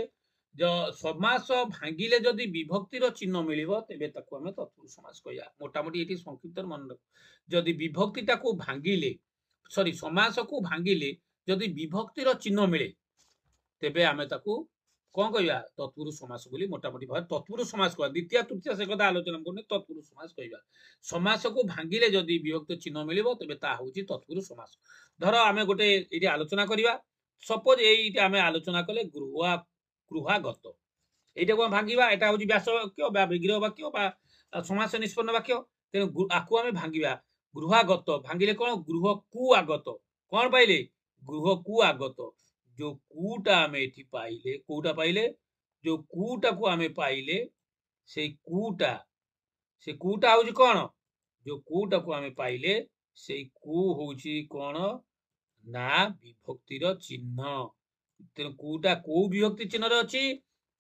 সমাস ভাঙ্গিলে যদি বিভক্তির চিহ্ন মিলিব তেবে তাকে আমি তৎপুরুষ সমাস কয়া মোটামুটি এটি সংক্ষিপ্ত মনে রাখ যদি বিভক্তিটা ভাঙ্গিলে সরি সমাসকু ভাঙ্গিলে যদি বিভক্তির চিহ্ন মিলে তেবে আমি তাকে কଣ କହିବା ତତ୍ପୁରୁଷ ସମାସ ବୋଲି ମୋଟାମୋଟି ଭାବେ ତତ୍ପୁରୁଷ ସମାସ କହିବା ଦ୍ୱିତୀୟ ତୃତୀୟ ସେ କଥା ଆଲୋଚନା କରୁନି ତତ୍ପୁରୁଷ ସମାସ କହିବା ସମାସକୁ ଭାଙ୍ଗିଲେ ଯଦି ବିଭକ୍ତ ଚିହ୍ନ ମିଳିବ ତେବେ ତାହା ହେଉଛି ତତ୍ପୁରୁଷ ସମାସ ଧର ଆମେ ଗୋଟେ ଏଇଠି ଆଲୋଚନା କରିବା ସପୋଜ ଏଇଠି ଆମେ ଆଲୋଚନା କଲେ ଗୃହ ଗୃହାଗତ ଏଇଟାକୁ ଆମେ ଭାଙ୍ଗିବା ଏଇଟା ହେଉଛି ବ୍ୟାସ ବାକ୍ୟ ବା ବିଗ୍ରହ ବାକ୍ୟ ବା ସମାସ ନିଷ୍ପନ୍ନ ବାକ୍ୟ ତେଣୁ ଆକୁ ଆମେ ଭାଙ୍ଗିବା ଗୃହାଗତ ଭାଙ୍ଗିଲେ କ'ଣ ଗୃହକୁ ଆଗତ କ'ଣ ପାଇଲେ ଗୃହକୁ ଆଗତ ଯୋଉ କୁଟା ଆମେ ଏଠି ପାଇଲେ କୋଉଟା ପାଇଲେ ଯୋଉ କୁଟାକୁ ଆମେ ପାଇଲେ ସେଇ କୁଟା ସେ କୁଟା ହେଉଛି କ'ଣ ଯୋଉ କୁଟାକୁ ଆମେ ପାଇଲେ ସେଇ କୁ ହେଉଛି କ'ଣ ନା ବିଭକ୍ତିର ଚିହ୍ନ ତେଣୁ କୋଉଟା କୋଉ ବିଭକ୍ତି ଚିହ୍ନରେ ଅଛି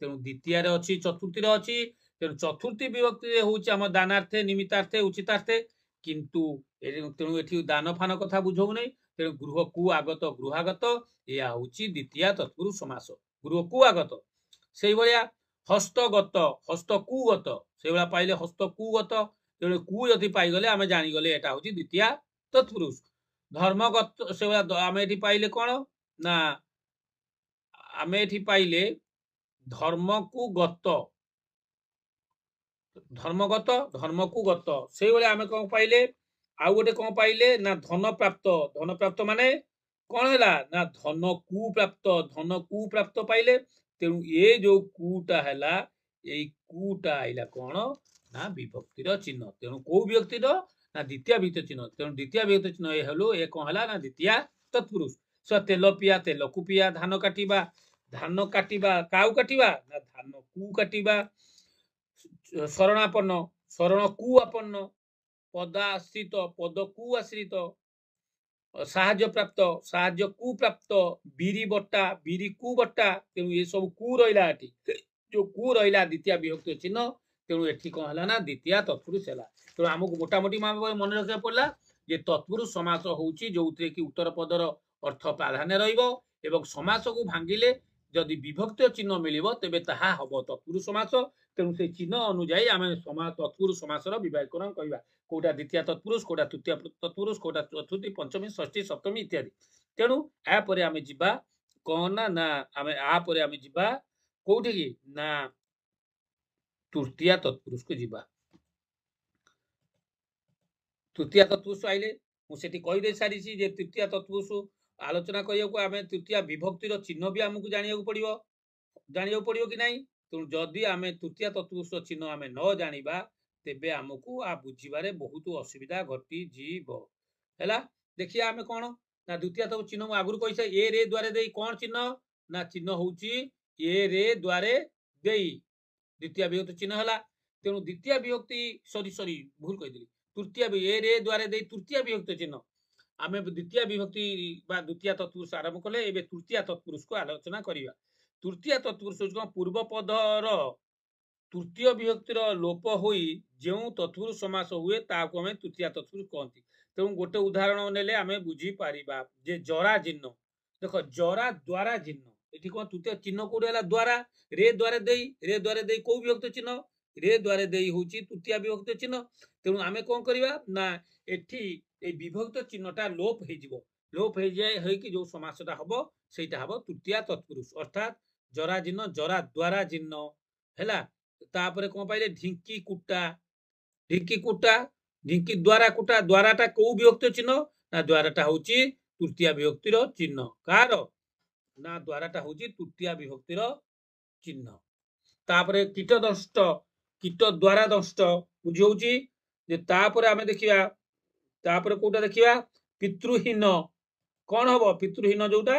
ତେଣୁ ଦ୍ୱିତୀୟରେ ଅଛି ଚତୁର୍ଥୀରେ ଅଛି ତେଣୁ ଚତୁର୍ଥୀ ବିଭକ୍ତିରେ ହେଉଛି ଆମ ଦାନାର୍ଥେ ନିମିତ୍ତାର୍ଥେ ଉଚିତାର୍ଥେ କିନ୍ତୁ ତେଣୁ ଏଠି ଦାନ ଫାନ କଥା ବୁଝଉନାହିଁ ତେଣୁ ଗୃହକୁ ଆଗତ ଗୃହାଗତ ଏହା ହେଉଛି ଦ୍ୱିତୀୟା ତତ୍ପୁରୁ ସମାସ ଗୃହକୁ ଆଗତ ସେଇଭଳିଆ ହସ୍ତଗତ ହସ୍ତକୁ ଗତ ସେଇଭଳିଆ ପାଇଲେ ହସ୍ତକୁ ଗତ ତେଣୁ କୁ ଯଦି ପାଇଗଲେ ଆମେ ଜାଣିଗଲେ ଏଟା ହେଉଛି ଦ୍ୱିତୀୟା ତତ୍ପୁରୁଷ ଧର୍ମଗତ ସେଇଭଳିଆ ଆମେ ଏଠି ପାଇଲେ କ'ଣ ନା ଆମେଠି ପାଇଲେ ଧର୍ମକୁ ଗତ ଧର୍ମଗତ ଧର୍ମକୁ ଗତ ସେଇଭଳି ଆମେ କ'ଣ ପାଇଲେ ଆଉ ଗୋଟେ କ'ଣ ପାଇଲେ ନା ଧନ ପ୍ରାପ୍ତ ଧନ ପ୍ରାପ୍ତ ମାନେ କ'ଣ ହେଲା ନା ଧନ କୁପ୍ରାପ୍ତ ଧନ କୁପ୍ରାପ୍ତ ପାଇଲେ ତେଣୁ ଏ ଯୋଉ କୁଟା ହେଲା ଏଇ କୁଟା ଆଇଲା କ'ଣ ନା ବିଭକ୍ତିର ଚିହ୍ନ ତେଣୁ କୋଉ ବିଭକ୍ତିର ନା ଦ୍ୱିତୀୟ ବିଭକ୍ତ ଚିହ୍ନ ତେଣୁ ଦ୍ୱିତୀୟ ବିଭକ୍ତ ଚିହ୍ନ ଏ ହେଲୁ ଏ କ'ଣ ହେଲା ନା ଦ୍ୱିତୀୟ ତତ୍ପୁରୁଷ ସ ତେଲ ପିଆ ତେଲକୁ ପିଆ ଧାନ କାଟିବା ଧାନ କାଟିବା କାଉ କାଟିବା ନା ଧାନ କୁ କାଟିବା ଶରଣାପନ୍ନ ଶରଣକୁ ଆପନ୍ନ ପଦାଶ୍ରିତ ପଦକୁ ଆଶ୍ରିତ ସାହାଯ୍ୟ ପ୍ରାପ୍ତ ସାହାଯ୍ୟକୁ ପ୍ରାପ୍ତ ବିରି ବଟା ବିରିକୁ ବଟା ତେଣୁ ଏସବୁ କୁ ରହିଲା ଏଠି ଯୋଉ କୁ ରହିଲା ଦ୍ୱିତୀୟ ବିଭକ୍ତି ଚିହ୍ନ ତେଣୁ ଏଠି କଣ ହେଲା ନା ଦ୍ୱିତୀୟ ତତ୍ପୁରୁଷ ହେଲା ତେଣୁ ଆମକୁ ମୋଟାମୋଟି ମନେ ରଖିବାକୁ ପଡ଼ିଲା ଯେ ତତ୍ପୁରୁଷ ସମାସ ହଉଛି ଯୋଉଥିରେ କି ଉତ୍ତର ପଦର ଅର୍ଥ ପ୍ରାଧାନ୍ୟ ରହିବ ଏବଂ ସମାସକୁ ଭାଙ୍ଗିଲେ ଯଦି ବିଭକ୍ତ ଚିହ୍ନ ମିଳିବ ତେବେ ତାହା ହବ ତତ୍ପୁରୁଷ ମାସ ତେଣୁ ସେ ଚିହ୍ନ ଅନୁଯାୟୀ ଆମେ ସମା ତତ୍ପୁରୁଷ ମାସର ବିବାହୀକରଣ କହିବା କୋଉଟା ଦ୍ୱିତୀୟ ତତ୍ପୁରୁଷ କୋଉଟା ତୃତୀୟ ତତ୍ପୁରୁଷ କୋଉଟା ଚତୁର୍ଥୀ ପଞ୍ଚମୀ ଷଷ୍ଠୀ ସପ୍ତମୀ ଇତ୍ୟାଦି ତେଣୁ ଏହାପରେ ଆମେ ଯିବା କଣ ନା ନା ଆମେ ଏହାପରେ ଆମେ ଯିବା କୋଉଠି କି ନା ତୃତୀୟ ତତ୍ପୁରୁଷକୁ ଯିବା ତୃତୀୟ ତତ୍ପୁରୁଷ ଆଇଲେ ମୁଁ ସେଠି କହିଦେଇ ସାରିଛି ଯେ ତୃତୀୟ ତତ୍ପୁରୁଷ ଆଲୋଚନା କରିବାକୁ ଆମେ ତୃତୀୟା ବିଭକ୍ତିର ଚିହ୍ନ ବି ଆମକୁ ଜାଣିବାକୁ ପଡ଼ିବ ଜାଣିବାକୁ ପଡ଼ିବ କି ନାହିଁ ତେଣୁ ଯଦି ଆମେ ତୃତୀୟା ତତ୍ପୁରୁଷର ଚିହ୍ନ ଆମେ ନ ଜାଣିବା ତେବେ ଆମକୁ ଆ ବୁଝିବାରେ ବହୁତ ଅସୁବିଧା ଘଟିଯିବ ହେଲା ଦେଖିବା ଆମେ କ'ଣ ନା ଦ୍ୱିତୀୟ ତତ୍ପୁ ଚିହ୍ନ ମୁଁ ଆଗରୁ କହିଛି ଏ ରେ ଦ୍ୱାରେ ଦେଇ କ'ଣ ଚିହ୍ନ ନା ଚିହ୍ନ ହେଉଛି ଏ ରେ ଦ୍ୱାରେ ଦେଇ ଦ୍ୱିତୀୟ ବିଭକ୍ତି ଚିହ୍ନ ହେଲା ତେଣୁ ଦ୍ୱିତୀୟ ବିଭକ୍ତି ସରି ସରି ଭୁଲ କହିଦେଲି ତୃତୀୟ ଏ ରେ ଦ୍ୱାରେ ଦେଇ ତୃତୀୟ ବିଭକ୍ତି ଚିହ୍ନ ଆମେ ଦ୍ୱିତୀୟ ବିଭକ୍ତି ବା ଦ୍ୱିତୀୟ ତତ୍ପୁରୁଷ ଆରମ୍ଭ କଲେ ଏବେ ତୃତୀୟ ତତ୍ପୁରୁଷକୁ ଆଲୋଚନା କରିବା ତୃତୀୟ ତତ୍ପୁରୁଷ ହେଉଛି କ'ଣ ପୂର୍ବ ପଦର ତୃତୀୟ ବିଭକ୍ତିର ଲୋପ ହୋଇ ଯେଉଁ ତତ୍ପୁରୁଷ ସମାସ ହୁଏ ତାହାକୁ ଆମେ ତୃତୀୟ ତତ୍ପୁରୁଷ କହନ୍ତି ତେଣୁ ଗୋଟେ ଉଦାହରଣ ନେଲେ ଆମେ ବୁଝିପାରିବା ଯେ ଜରା ଜିନ୍ନ ଦେଖ ଜରା ଦ୍ୱାରା ଜିନ୍ନ ଏଠି କ'ଣ ତୃତୀୟ ଚିହ୍ନ କୋଉଠି ହେଲା ଦ୍ୱାରା ରେ ଦ୍ୱାରା ଦେଇ ରେ ଦ୍ୱାରା ଦେଇ କୋଉ ବିଭକ୍ତ ଚିହ୍ନ ରେ ଦ୍ୱାରା ଦେଇ ହଉଛି ତୃତୀୟ ବିଭକ୍ତ ଚିହ୍ନ ତେଣୁ ଆମେ କ'ଣ କରିବା ନା ଏଠି এই ବିଭକ୍ତ ଚିହ୍ନଟା ଲୋପ ହେଇଯିବ ଲୋପ ହେଇଯାଏ ହେଇକି ଯୋଉ ସମାସଟା ହବ ସେଇଟା ହବ ତୃତୀୟା ତତ୍ପୁରୁଷ ଅର୍ଥାତ ଜରାଜୀର୍ଣ୍ଣ ଜରା ଦ୍ୱାରା ଜୀର୍ଣ୍ଣ ହେଲା ତାପରେ କଣ ପାଇଲେ ଢିଙ୍କି କୁଟା ଢିଙ୍କି କୁଟା ଢିଙ୍କି ଦ୍ୱାରା କୁଟା ଦ୍ୱାରାଟା କୋଉ ବିଭକ୍ତ ଚିହ୍ନ ନା ଦ୍ୱାରାଟା ହଉଛି ତୃତୀୟା ବିଭକ୍ତିର ଚିହ୍ନ କାହାର ନା ଦ୍ୱାରାଟା ହଉଛି ତୃତୀୟା ବିଭକ୍ତିର ଚିହ୍ନ ତାପରେ କୀଟ ଦଷ୍ଟ କୀଟ ଦ୍ୱାରା ଦଷ୍ଟ ବୁଝି ହଉଛି ଯେ ତାପରେ ଆମେ ଦେଖିବା ତାପରେ କୋଉଟା ଦେଖିବା ପିତୃହୀନ କଣ ହବ ପିତୃହୀନ ଯୋଉଟା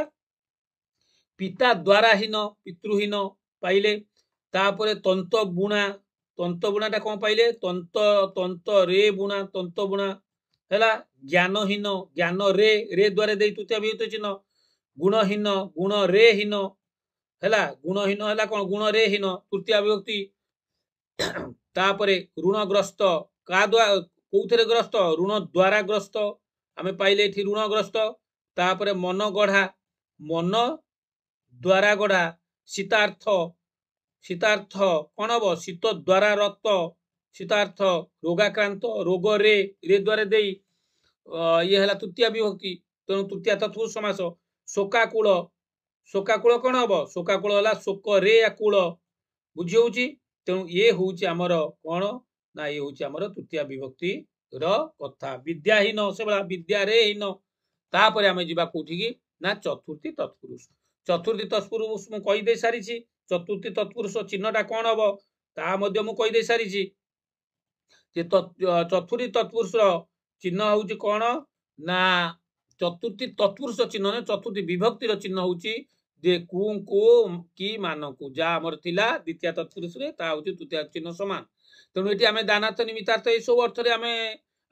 ପିତା ଦ୍ୱାରାହୀନ ପିତୃହୀନ ପାଇଲେ ତାପରେ ତନ୍ତ ବୁଣା ତନ୍ତ ବୁଣାଟା କଣ ପାଇଲେ ତନ୍ତ ତନ୍ତ ରେ ବୁଣା ତନ୍ତ ବୁଣା ହେଲା ଜ୍ଞାନହୀନ ଜ୍ଞାନ ରେ ରେ ଦ୍ୱାରା ଦେଇ ତୃତୀୟ ବିଭୁତ ଚିହ୍ନ ଗୁଣହୀନ ଗୁଣ ରେ ହୀନ ହେଲା ଗୁଣହୀନ ହେଲା କଣ ଗୁଣ ରେ ହୀନ ତୃତୀୟ ବିଭକ୍ତି ତାପରେ ଋଣଗ୍ରସ୍ତ କାହା ଦ୍ୱାରା କୋଉଥିରେ ଗ୍ରସ୍ତ ଋଣ ଦ୍ୱାରା ଗ୍ରସ୍ତ ଆମେ ପାଇଲେ ଏଠି ଋଣ ଗ୍ରସ୍ତ ତାପରେ ମନ ଗଢ଼ା ମନ ଦ୍ୱାରା ଗଢ଼ା ଶୀତାର୍ଥ ଶୀତାର୍ଥ କ'ଣ ହବ ଶୀତ ଦ୍ୱାରା ରକ୍ତ ଶୀତାର୍ଥ ରୋଗାକ୍ରାନ୍ତ ରୋଗରେ ରେ ଦ୍ୱାରା ଦେଇ ଇଏ ହେଲା ତୃତୀୟ ବିଭକ୍ତି ତେଣୁ ତୃତୀୟ ତତ୍ଵ ସମାସ ଶୋକାକୁଳ ଶୋକାକୁଳ କ'ଣ ହବ ଶୋକାକୁଳ ହେଲା ଶୋକ ରେ ଆକୁଳ ବୁଝି ହେଉଛି ତେଣୁ ଇଏ ହଉଛି ଆମର କ'ଣ ନା ଇଏ ହଉଛି ଆମର ତୃତୀୟ ବିଭକ୍ତିର କଥା ବିଦ୍ୟା ବିଦ୍ୟାହୀନ ସେଭଳିଆ ହୀନ ତାପରେ ଆମେ ଯିବା କେଉଁଠିକି ନା ଚତୁର୍ଥୀ ତତ୍ପୁରୁଷ ଚତୁର୍ଥୀ ତତ୍ପୁରୁଷ ମୁଁ କହିଦେଇ ସାରିଛି ଚତୁର୍ଥୀ ତତ୍ପୁରୁଷ ଚିହ୍ନଟା କ'ଣ ହବ ତାହା ମଧ୍ୟ ମୁଁ କହିଦେଇ ସାରିଛି ଯେ ଚତୁର୍ଥୀ ତତ୍ପୁରୁଷର ଚିହ୍ନ ହଉଛି କ'ଣ ନା ଚତୁର୍ଥୀ ତତ୍ପୁରୁଷ ଚିହ୍ନ ନୁହେଁ ଚତୁର୍ଥୀ ବିଭକ୍ତିର ଚିହ୍ନ ହଉଛି ଯେ କୁ କି ମାନଙ୍କୁ ଯାହା ଆମର ଥିଲା ଦ୍ୱିତୀୟ ତତ୍ପୁରୁଷରେ ତାହା ହଉଛି ତୃତୀୟ ଚିହ୍ନ ସମାନ ତେଣୁ ଏଠି ଆମେ ଦାନାର୍ଥ ନିମିତାର୍ଥ ଏସବୁ ଅର୍ଥରେ ଆମେ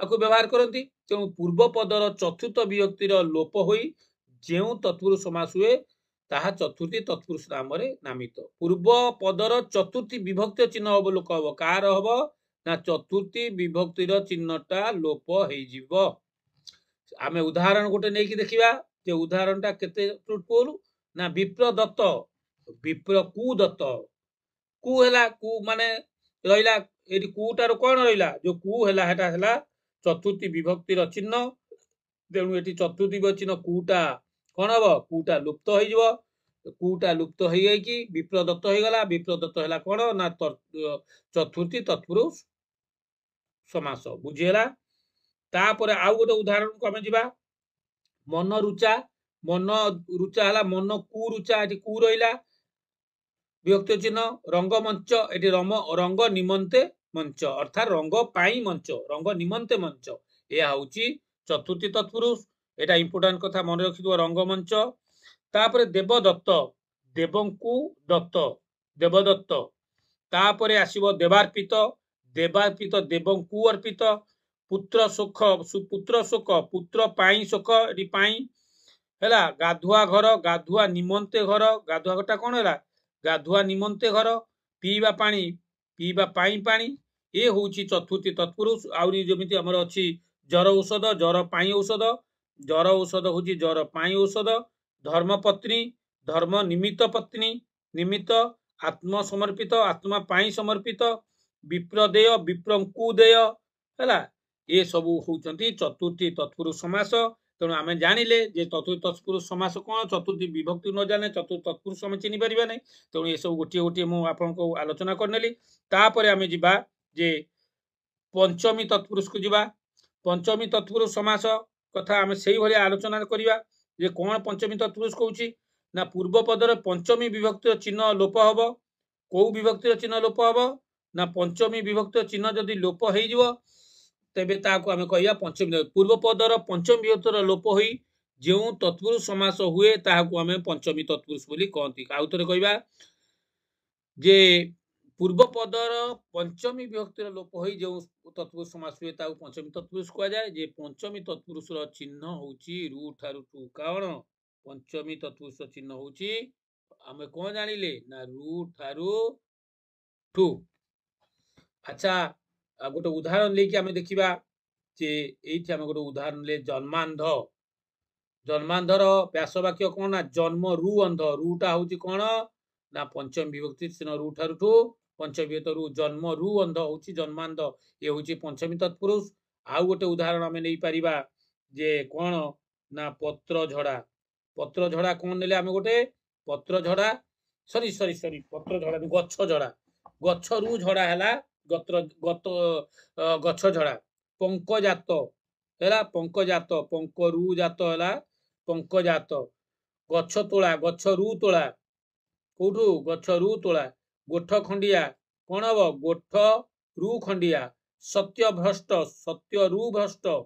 ଆକୁ ବ୍ୟବହାର କରନ୍ତି ତେଣୁ ପୂର୍ବ ପଦର ଚତୁର୍ଥ ବିଭକ୍ତିର ଲୋପ ହୋଇ ଯେଉଁ ତତ୍ପୁରୁଷ ସମାସ ହୁଏ ତାହା ଚତୁର୍ଥୀ ତତ୍ପୁରୁଷ ନାମରେ ନାମିତ ପୂର୍ବ ପଦର ଚତୁର୍ଥୀ ବିଭକ୍ତି ଚିହ୍ନ ହବ ଲୋକ ହବ କାହାର ହବ ନା ଚତୁର୍ଥୀ ବିଭକ୍ତିର ଚିହ୍ନଟା ଲୋପ ହେଇଯିବ ଆମେ ଉଦାହରଣ ଗୋଟେ ନେଇକି ଦେଖିବା ଯେ ଉଦାହରଣଟା କେତେ ଫ୍ରୁଟଫୁଲ ନା ବିପ୍ର ଦତ୍ତ ବିପ୍ର କୁ ଦତ୍ତ କୁ ହେଲା କୁ ମାନେ ରହିଲା ଏଠି କୁଟାରୁ କ'ଣ ରହିଲା ଯୋଉ କୁ ହେଲା ସେଟା ହେଲା ଚତୁର୍ଥୀ ବିଭକ୍ତିର ଚିହ୍ନ ତେଣୁ ଏଠି ଚତୁର୍ଥୀ ବି ଚିହ୍ନ କୁଟା କ'ଣ ହବ କୁଟା ଲୁପ୍ତ ହେଇଯିବ କୁଟା ଲୁପ୍ତ ହେଇଯାଇକି ବିପ୍ରଦତ୍ତ ହେଇଗଲା ଦତ୍ତ ହେଲା କ'ଣ ନା ଚତୁର୍ଥୀ ତତ୍ପୁରୁଷ ସମାସ ବୁଝିହେଲା ତାପରେ ଆଉ ଗୋଟେ ଉଦାହରଣକୁ ଆମେ ଯିବା ମନ ରୁଚା ମନ ରୁଚା ହେଲା ମନ କୁ ରୁଚା ଏଠି କୁ ରହିଲା ବିଭକ୍ତି ଚିହ୍ନ ରଙ୍ଗମଞ୍ଚ ଏଠି ରଙ୍ଗ ନିମନ୍ତେ ମଞ୍ଚ ଅର୍ଥାତ୍ ରଙ୍ଗ ପାଇଁ ମଞ୍ଚ ରଙ୍ଗ ନିମନ୍ତେ ମଞ୍ଚ ଏହା ହେଉଛି ଚତୁର୍ଥୀ ତତ୍ପୁରୁଷ ଏଇଟା ଇମ୍ପୋର୍ଟାଣ୍ଟ କଥା ମନେ ରଖିଥିବ ରଙ୍ଗମଞ୍ଚ ତାପରେ ଦେବଦତ୍ତ ଦେବଙ୍କୁ ଦତ୍ତ ଦେବଦତ୍ତ ତାପରେ ଆସିବ ଦେବାର୍ପିତ ଦେବାର୍ପିତ ଦେବଙ୍କୁ ଅର୍ପିତ ପୁତ୍ର ସୁଖ ପୁତ୍ର ଶୋକ ପୁତ୍ର ପାଇଁ ଶୋକ ଏଠି ପାଇଁ ହେଲା ଗାଧୁଆ ଘର ଗାଧୁଆ ନିମନ୍ତେ ଘର ଗାଧୁଆ ଘରଟା କ'ଣ ହେଲା ଗାଧୁଆ ନିମନ୍ତେ ଘର ପିଇବା ପାଣି ପିଇବା ପାଇଁ ପାଣି ଏ ହେଉଛି ଚତୁର୍ଥୀ ତତ୍ପୁରୁଷ ଆହୁରି ଯେମିତି ଆମର ଅଛି ଜ୍ୱର ଔଷଧ ଜ୍ୱର ପାଇଁ ଔଷଧ ଜ୍ୱର ଔଷଧ ହେଉଛି ଜ୍ୱର ପାଇଁ ଔଷଧ ଧର୍ମ ପତ୍ନୀ ଧର୍ମ ନିମିତ୍ତ ପତ୍ନୀ ନିମିତ୍ତ ଆତ୍ମସମର୍ପିତ ଆତ୍ମା ପାଇଁ ସମର୍ପିତ ବିପ୍ର ଦେୟ ବିପ୍ରଙ୍କୁ ଦେୟ ହେଲା ଏସବୁ ହେଉଛନ୍ତି ଚତୁର୍ଥୀ ତତ୍ପୁରୁଷ ସମାସ ତେଣୁ ଆମେ ଜାଣିଲେ ଯେ ଚତୁର୍ଥ ତତ୍ପୁରୁଷ ସମାସ କ'ଣ ଚତୁର୍ଥୀ ବିଭକ୍ତି ନ ଜାଣେ ଚତୁର୍ଥ ତତ୍ପୁରୁଷ ଆମେ ଚିହ୍ନି ପାରିବା ନାହିଁ ତେଣୁ ଏସବୁ ଗୋଟିଏ ଗୋଟିଏ ମୁଁ ଆପଣଙ୍କୁ ଆଲୋଚନା କରିନେଲି ତାପରେ ଆମେ ଯିବା ଯେ ପଞ୍ଚମୀ ତତ୍ପୁରୁଷକୁ ଯିବା ପଞ୍ଚମୀ ତତ୍ପୁରୁଷ ସମାସ କଥା ଆମେ ସେଇଭଳିଆ ଆଲୋଚନା କରିବା ଯେ କ'ଣ ପଞ୍ଚମୀ ତତ୍ପୁରୁଷ କହୁଛି ନା ପୂର୍ବ ପଦରେ ପଞ୍ଚମୀ ବିଭକ୍ତିର ଚିହ୍ନ ଲୋପ ହବ କୋଉ ବିଭକ୍ତିର ଚିହ୍ନ ଲୋପ ହବ ନା ପଞ୍ଚମୀ ବିଭକ୍ତିର ଚିହ୍ନ ଯଦି ଲୋପ ହେଇଯିବ तेरे ताकूम कह पंचमी पूर्व पदर पंचम विभक्तर लोप हो जो तत्पुरुष समास हुए ताकूम पंचमी तत्पुरुष बोली कहती आउ थे कह पूर्व पदर पंचमी विभक्तर लोप हो जो तत्पुरुष समास हुए पंचमी तत्पुरुष कह जाए जे पंचमी तत्पुरुष चिन्ह हूँ रु ठार कारण पंचमी तत्पुरुष चिन्ह हूँ आम कौन जान लें ना रु ठार अच्छा ଗୋଟେ ଉଦାହରଣ ନେଇକି ଆମେ ଦେଖିବା ଯେ ଏଇଠି ଆମେ ଗୋଟେ ଉଦାହରଣ ନେଲେ ଜନ୍ମାନ୍ଧ ଜନ୍ମାନ୍ଧର ବ୍ୟାସବାକ୍ୟ କ'ଣ ନା ଜନ୍ମରୁ ଅନ୍ଧ ରୁଟା ହଉଛି କ'ଣ ନା ପଞ୍ଚମ ବିଭକ୍ତି ସେନ ରୁ ଠାରୁଠୁ ପଞ୍ଚମ ବିଭକ୍ତ ରୁ ଜନ୍ମ ରୁ ଅନ୍ଧ ହଉଛି ଜନ୍ମାନ୍ଧ ଇଏ ହଉଛି ପଞ୍ଚମୀ ତତ୍ପୁରୁଷ ଆଉ ଗୋଟେ ଉଦାହରଣ ଆମେ ନେଇପାରିବା ଯେ କ'ଣ ନା ପତ୍ର ଝଡ଼ା ପତ୍ର ଝଡ଼ା କ'ଣ ନେଲେ ଆମେ ଗୋଟେ ପତ୍ର ଝଡ଼ା ସରି ସରି ସରି ପତ୍ର ଝଡ଼ା ଗଛ ଝଡ଼ା ଗଛରୁ ଝଡ଼ା ହେଲା ଗତ୍ର ଗତ ଗଛ ଝଡ଼ା ପଙ୍କଜାତ ହେଲା ପଙ୍କଜାତ ପଙ୍କରୁ ଜାତ ହେଲା ପଙ୍କଜାତ ଗଛ ତୋଳା ଗଛ ଗଛରୁ ତୋଳା ଗଛ ରୁ ତୋଳା ଗୋଠ ଖଣ୍ଡିଆ କ'ଣ ହବ ଗୋଠରୁ ଖଣ୍ଡିଆ ସତ୍ୟ ଭ୍ରଷ୍ଟ ସତ୍ୟରୁ ଭ୍ରଷ୍ଟ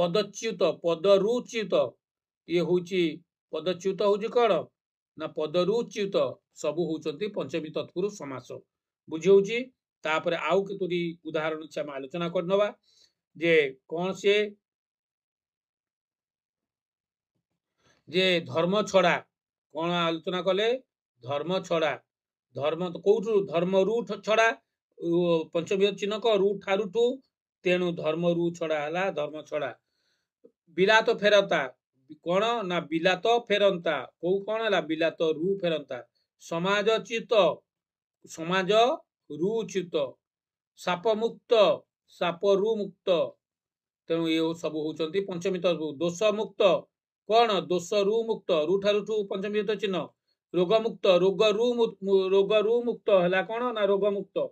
ପଦଚ୍ୟୁତ ପଦରୁ ଚ୍ୟୁତ ଇଏ ହଉଛି ପଦଚ୍ୟୁତ ହଉଛି କ'ଣ ନା ପଦରୁ ଚ୍ୟୁତ ସବୁ ହଉଛନ୍ତି ପଞ୍ଚମୀ ତତ୍ପୁରୁ ସମାସ ବୁଝି ହଉଛି ତାପରେ ଆଉ କେତୋଟି ଉଦାହରଣ ଅଛି ଆମେ ଆଲୋଚନା କରିନେବା ଯେ କ'ଣ ସିଏ ଯେ ଧର୍ମ ଛଡ଼ା କ'ଣ ଆଲୋଚନା କଲେ ଧର୍ମ ଛଡ଼ା ଧର୍ମ କୋଉଠୁ ଧର୍ମ ରୁ ଛଡ଼ା ପଞ୍ଚମୀ ଚିହ୍ନକ ରୁ ଠାରୁ ଠୁ ତେଣୁ ଧର୍ମ ରୁ ଛଡ଼ା ହେଲା ଧର୍ମ ଛଡ଼ା ବିଲାତ ଫେରନ୍ତା କ'ଣ ନା ବିଲାତ ଫେରନ୍ତା କୋଉ କ'ଣ ହେଲା ବିଲାତ ରୁ ଫେରନ୍ତା ସମାଜ ଚିତ ସମାଜ ରୁଚ୍ୟୁତ ସାପମୁକ୍ତ ସାପରୁ ମୁକ୍ତ ତେଣୁ ଏ ସବୁ ହଉଛନ୍ତି ପଞ୍ଚମୀ ତତ୍ଵ ଦୋଷ ମୁକ୍ତ କ'ଣ ଦୋଷରୁ ମୁକ୍ତ ରୁ ଠାରୁ ଠୁ ପଞ୍ଚମୀ ଚିହ୍ନ ରୋଗମୁକ୍ତ ରୋଗରୁ ରୋଗରୁ ମୁକ୍ତ ହେଲା କ'ଣ ନା ରୋଗମୁକ୍ତ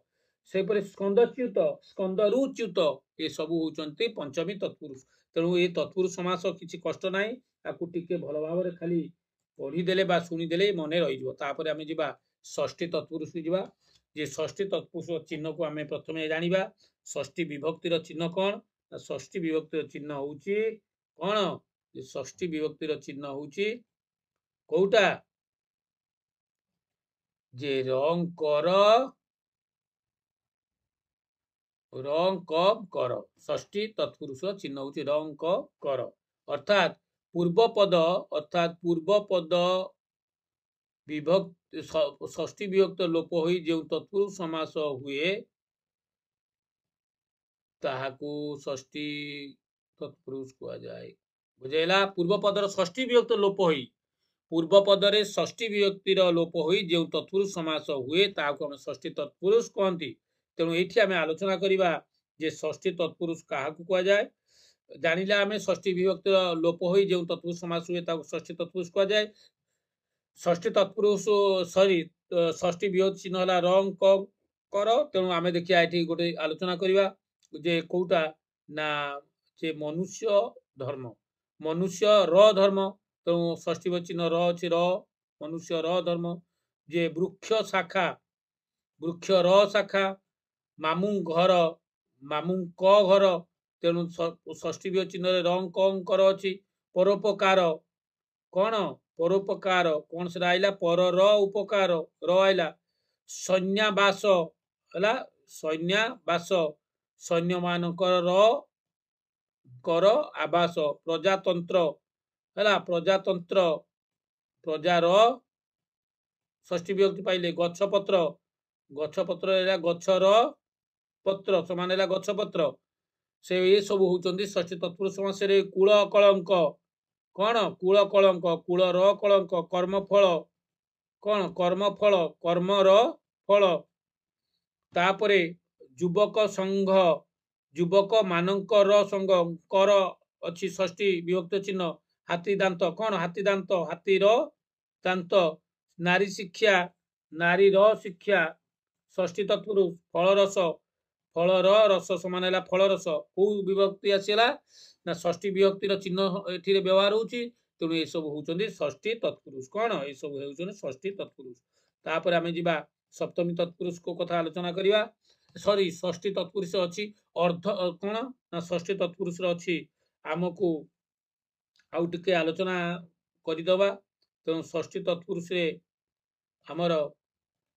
ସେହିପରି ସ୍କନ୍ଦଚ୍ୟୁତ ସ୍କନ୍ଦରୁଚ୍ୟୁତ ଏସବୁ ହଉଛନ୍ତି ପଞ୍ଚମୀ ତତ୍ପୁରୁଷ ତେଣୁ ଏ ତତ୍ପୁରୁଷ ସମାସ କିଛି କଷ୍ଟ ନାହିଁ ତାକୁ ଟିକେ ଭଲ ଭାବରେ ଖାଲି ପଢ଼ିଦେଲେ ବା ଶୁଣିଦେଲେ ମନେ ରହିଯିବ ତାପରେ ଆମେ ଯିବା ଷଷ୍ଠୀ ତତ୍ପୁରୁଷ ଯିବା ଯେ ଷଷ୍ଠୀ ତତ୍ପୁରୁଷ ଚିହ୍ନକୁ ଆମେ ପ୍ରଥମେ ଜାଣିବା ଷଷ୍ଠୀ ବିଭକ୍ତିର ଚିହ୍ନ କ'ଣ ନା ଷଷ୍ଠୀ ବିଭକ୍ତିର ଚିହ୍ନ ହେଉଛି କ'ଣ ଯେ ଷଷ୍ଠୀ ବିଭକ୍ତିର ଚିହ୍ନ ହେଉଛି କୋଉଟା ଯେ ରଙ୍କର ରଙ୍କ କର ଷଷ୍ଠୀ ତତ୍ପୁରୁଷ ଚିହ୍ନ ହେଉଛି ରଙ୍କ କର ଅର୍ଥାତ୍ ପୂର୍ବ ପଦ ଅର୍ଥାତ୍ ପୂର୍ବ ପଦ ବିଭକ୍ତି ଷଷ୍ଠୀ ବିଭକ୍ତ ଲୋପ ହୋଇ ଯେଉଁ ତତ୍ପୁରୁଷ ସମାସ ହୁଏ ତାହାକୁ ଷଷ୍ଠୀ ତତ୍ପୁରୁଷ କୁହାଯାଏ ବୁଝେଇଲା ପୂର୍ବ ପଦର ଷଷ୍ଠୀ ବିଭକ୍ତ ଲୋପ ହୋଇ ପୂର୍ବ ପଦରେ ଷଷ୍ଠୀ ବିଭକ୍ତିର ଲୋପ ହୋଇ ଯେଉଁ ତତ୍ପୁରୁଷ ସମାସ ହୁଏ ତାହାକୁ ଆମେ ଷଷ୍ଠୀ ତତ୍ପୁରୁଷ କହନ୍ତି ତେଣୁ ଏଇଠି ଆମେ ଆଲୋଚନା କରିବା ଯେ ଷଷ୍ଠୀ ତତ୍ପୁରୁଷ କାହାକୁ କୁହାଯାଏ ଜାଣିଲେ ଆମେ ଷଷ୍ଠୀ ବିଭକ୍ତିର ଲୋପ ହୋଇ ଯେଉଁ ତତ୍ପୁରୁଷ ସମାସ ହୁଏ ତାକୁ ଷଷ୍ଠୀ ତତ୍ପୁରୁଷ କୁହାଯାଏ ଷଷ୍ଠୀ ତତ୍ପୁରୁଷ ସରି ଷଷ୍ଠୀ ବିୟୋଗ ଚିହ୍ନ ହେଲା ରଙ୍ଗ କ କର ତେଣୁ ଆମେ ଦେଖିବା ଏଠି ଗୋଟେ ଆଲୋଚନା କରିବା ଯେ କୋଉଟା ନା ଯେ ମନୁଷ୍ୟ ଧର୍ମ ମନୁଷ୍ୟ ର ଧର୍ମ ତେଣୁ ଷଷ୍ଠୀ ଚିହ୍ନ ର ଅଛି ର ମନୁଷ୍ୟ ର ଧର୍ମ ଯେ ବୃକ୍ଷ ଶାଖା ବୃକ୍ଷ ର ଶାଖା ମାମୁଁ ଘର କ ଘର ତେଣୁ ଷଷ୍ଠୀ ଚିହ୍ନରେ ରଙ୍ଗ କଙ୍କର ଅଛି ପରୋପକାର କ'ଣ ପରୋପକାର କ'ଣ ସେଟା ଆଇଲା ପରର ଉପକାର ର ଆଇଲା ସୈନ୍ୟାବାସ ହେଲା ସୈନ୍ୟାବାସ ସୈନ୍ୟମାନଙ୍କର ରର ଆବାସ ପ୍ରଜାତନ୍ତ୍ର ହେଲା ପ୍ରଜାତନ୍ତ୍ର ପ୍ରଜାର ଷଷ୍ଠୀ ବିଭକ୍ତି ପାଇଲେ ଗଛପତ୍ର ଗଛପତ୍ର ହେଲା ଗଛର ପତ୍ର ସମାନ ହେଲା ଗଛପତ୍ର ସେ ଏସବୁ ହଉଛନ୍ତି ଷଷ୍ଠୀ ତତ୍ପୁରୁଷ ସମାସରେ କୁଳ କଳଙ୍କ କ'ଣ କୁଳ କଳଙ୍କ କୁଳର କଳଙ୍କ କର୍ମ ଫଳ କ'ଣ କର୍ମ କର୍ମଫଳ କର୍ମର ଫଳ ତାପରେ ଯୁବକ ସଂଘ ଯୁବକ ଯୁବକମାନଙ୍କର ସଂଘଙ୍କର ଅଛି ଷଷ୍ଠୀ ବିଭକ୍ତ ଚିହ୍ନ ହାତୀ ଦାନ୍ତ କ'ଣ ହାତୀ ଦାନ୍ତ ହାତୀର ଦାନ୍ତ ନାରୀ ଶିକ୍ଷା ନାରୀର ଶିକ୍ଷା ଷଷ୍ଠୀ ତତ୍ପୁରୁ ଫଳରସ ଫଳର ରସ ସମାନ ହେଲା ଫଳ ରସ କୋଉ ବିଭକ୍ତି ଆସିଗଲା ନା ଷଷ୍ଠୀ ବିଭକ୍ତିର ଚିହ୍ନ ଏଥିରେ ବ୍ୟବହାର ହେଉଛି ତେଣୁ ଏସବୁ ହେଉଛନ୍ତି ଷଷ୍ଠୀ ତତ୍ପୁରୁଷ କ'ଣ ଏସବୁ ହେଉଛନ୍ତି ଷଷ୍ଠୀ ତତ୍ପୁରୁଷ ତାପରେ ଆମେ ଯିବା ସପ୍ତମୀ ତତ୍ପୁରୁଷଙ୍କ କଥା ଆଲୋଚନା କରିବା ସରି ଷଷ୍ଠୀ ତତ୍ପୁରୁଷ ଅଛି ଅର୍ଦ୍ଧ କ'ଣ ନା ଷଷ୍ଠୀ ତତ୍ପୁରୁଷର ଅଛି ଆମକୁ ଆଉ ଟିକେ ଆଲୋଚନା କରିଦବା ତେଣୁ ଷଷ୍ଠୀ ତତ୍ପୁରୁଷରେ ଆମର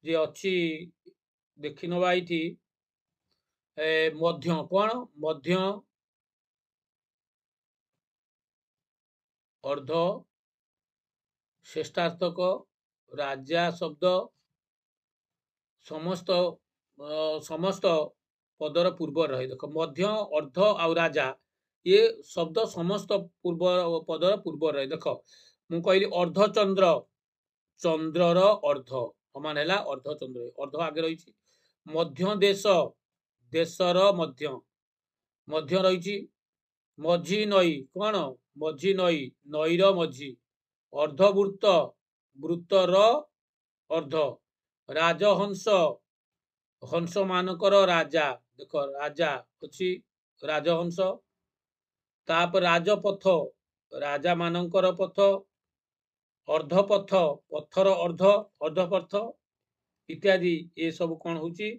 ଯିଏ ଅଛି ଦେଖିନବା ଏଇଠି ମଧ୍ୟ କ'ଣ ମଧ୍ୟ ଅର୍ଦ୍ଧ ଶ୍ରେଷ୍ଠାର୍ଥକ ରାଜା ଶବ୍ଦ ସମସ୍ତ ସମସ୍ତ ପଦର ପୂର୍ବ ରହେ ଦେଖ ମଧ୍ୟ ଅର୍ଦ୍ଧ ଆଉ ରାଜା ଇଏ ଶବ୍ଦ ସମସ୍ତ ପୂର୍ବ ପଦର ପୂର୍ବ ରହେ ଦେଖ ମୁଁ କହିଲି ଅର୍ଦ୍ଧ ଚନ୍ଦ୍ର ଚନ୍ଦ୍ରର ଅର୍ଦ୍ଧ ସମାନ ହେଲା ଅର୍ଦ୍ଧ ଚନ୍ଦ୍ର ଅର୍ଦ୍ଧ ଆଗେ ରହିଛି ମଧ୍ୟ ଦେଶ ଦେଶର ମଧ୍ୟ ମଧ୍ୟ ରହିଛି ମଝି ନଈ କ'ଣ ମଝି ନଈ ନଈର ମଝି ଅର୍ଦ୍ଧବୃତ୍ତ ବୃତ୍ତର ଅର୍ଦ୍ଧ ରାଜହଂସ ହଂସ ମାନଙ୍କର ରାଜା ଦେଖ ରାଜା ଅଛି ରାଜହଂସ ତାପରେ ରାଜପଥ ରାଜାମାନଙ୍କର ପଥ ଅର୍ଦ୍ଧପଥ ପଥର ଅର୍ଦ୍ଧ ଅର୍ଦ୍ଧପଥ ଇତ୍ୟାଦି ଏସବୁ କ'ଣ ହେଉଛି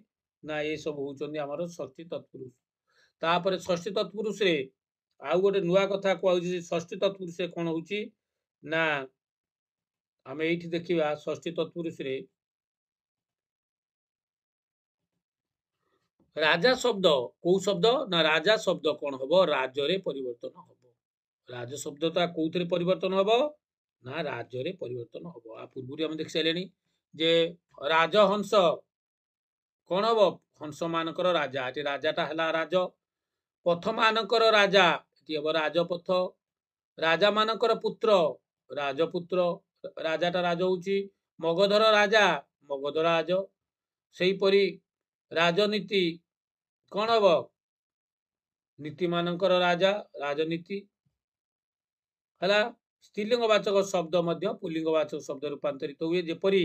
ନା ଏସବୁ ହେଉଛନ୍ତି ଆମର ଷଷ୍ଠୀ ତତ୍ପୁରୁଷ ତାପରେ ଷଷ୍ଠୀ ତତ୍ପୁରୁଷରେ ଆଉ ଗୋଟେ ନୂଆ କଥା କୁହାଯାଉଛି ଷଷ୍ଠୀ ତତ୍ପୁରୁଷରେ କ'ଣ ହେଉଛି ନା ଆମେ ଏଇଠି ଦେଖିବା ଷଷ୍ଠୀ ତତ୍ପୁରୁଷରେ ରାଜା ଶବ୍ଦ କୋଉ ଶବ୍ଦ ନା ରାଜା ଶବ୍ଦ କ'ଣ ହବ ରାଜରେ ପରିବର୍ତ୍ତନ ହବ ରାଜ ଶବ୍ଦ ତା କୋଉଥିରେ ପରିବର୍ତ୍ତନ ହବ ନା ରାଜରେ ପରିବର୍ତ୍ତନ ହବ ଆ ପୂର୍ବରୁ ଆମେ ଦେଖିସାରିଲେଣି ଯେ ରାଜହଂସ କ'ଣ ହବ ମାନଙ୍କର ରାଜା ଏଠି ରାଜାଟା ହେଲା ରାଜ ପଥ ମାନଙ୍କର ରାଜା ଏଠି ହେବ ରାଜପଥ ରାଜାମାନଙ୍କର ପୁତ୍ର ରାଜପୁତ୍ର ରାଜାଟା ରାଜ ହଉଛି ମଗଧର ରାଜା ମଗଧ ରାଜ ସେହିପରି ରାଜନୀତି କ'ଣ ହବ ନୀତିମାନଙ୍କର ରାଜା ରାଜନୀତି ହେଲା ସ୍ତ୍ରୀଲିଙ୍ଗ ବାଚକ ଶବ୍ଦ ମଧ୍ୟ ପୁଲିଙ୍ଗ ବାଚକ ଶବ୍ଦ ରୂପାନ୍ତରିତ ହୁଏ ଯେପରି